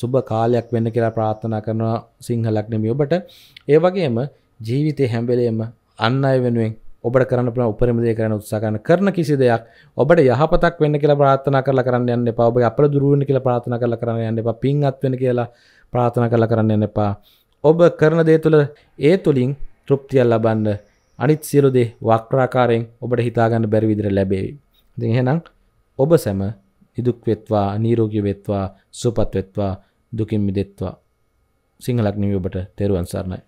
සුබ කාලයක් වෙන්න කියලා ප්‍රාර්ථනා කරනවා සිංහ ලග්නමි ඔබට. ඒ වගේම ජීවිතේ හැම වෙලෙම අන් අය වෙනුවෙන් ඔබට කරන්න පුළුවන් උපරිම දේ කරන්න උත්සාහ කරන කරන කිසි දෙයක් ඔබට යහපතක් වෙන්න කියලා ප්‍රාර්ථනා කරලා කරන්න යන්න එපා. ඔබ අපල දුරු වෙන්න කියලා ප්‍රාර්ථනා කරලා කරන්න යන්න එපා. පින්වත් වෙන්න කියලා ප්‍රාථන කරල කරන්න එන්න එපා ඔබ කරන දේ තුළ ඒ තුළින් තෘප්තියල් ලබන්න අනිත් සියලුදේ වක්්‍රාකාරයෙන් ඔබට හිතාගන්න බැරි විදිර ලැබේවි දෙහෙනම් ඔබ සැම නිදුක්වෙත්වා නීරෝගි වෙත්වා සුපත්වෙත්වා දුකින් මිදෙත්වා සිංහලක් නිව ඔබට තෙරුවන් සරණයි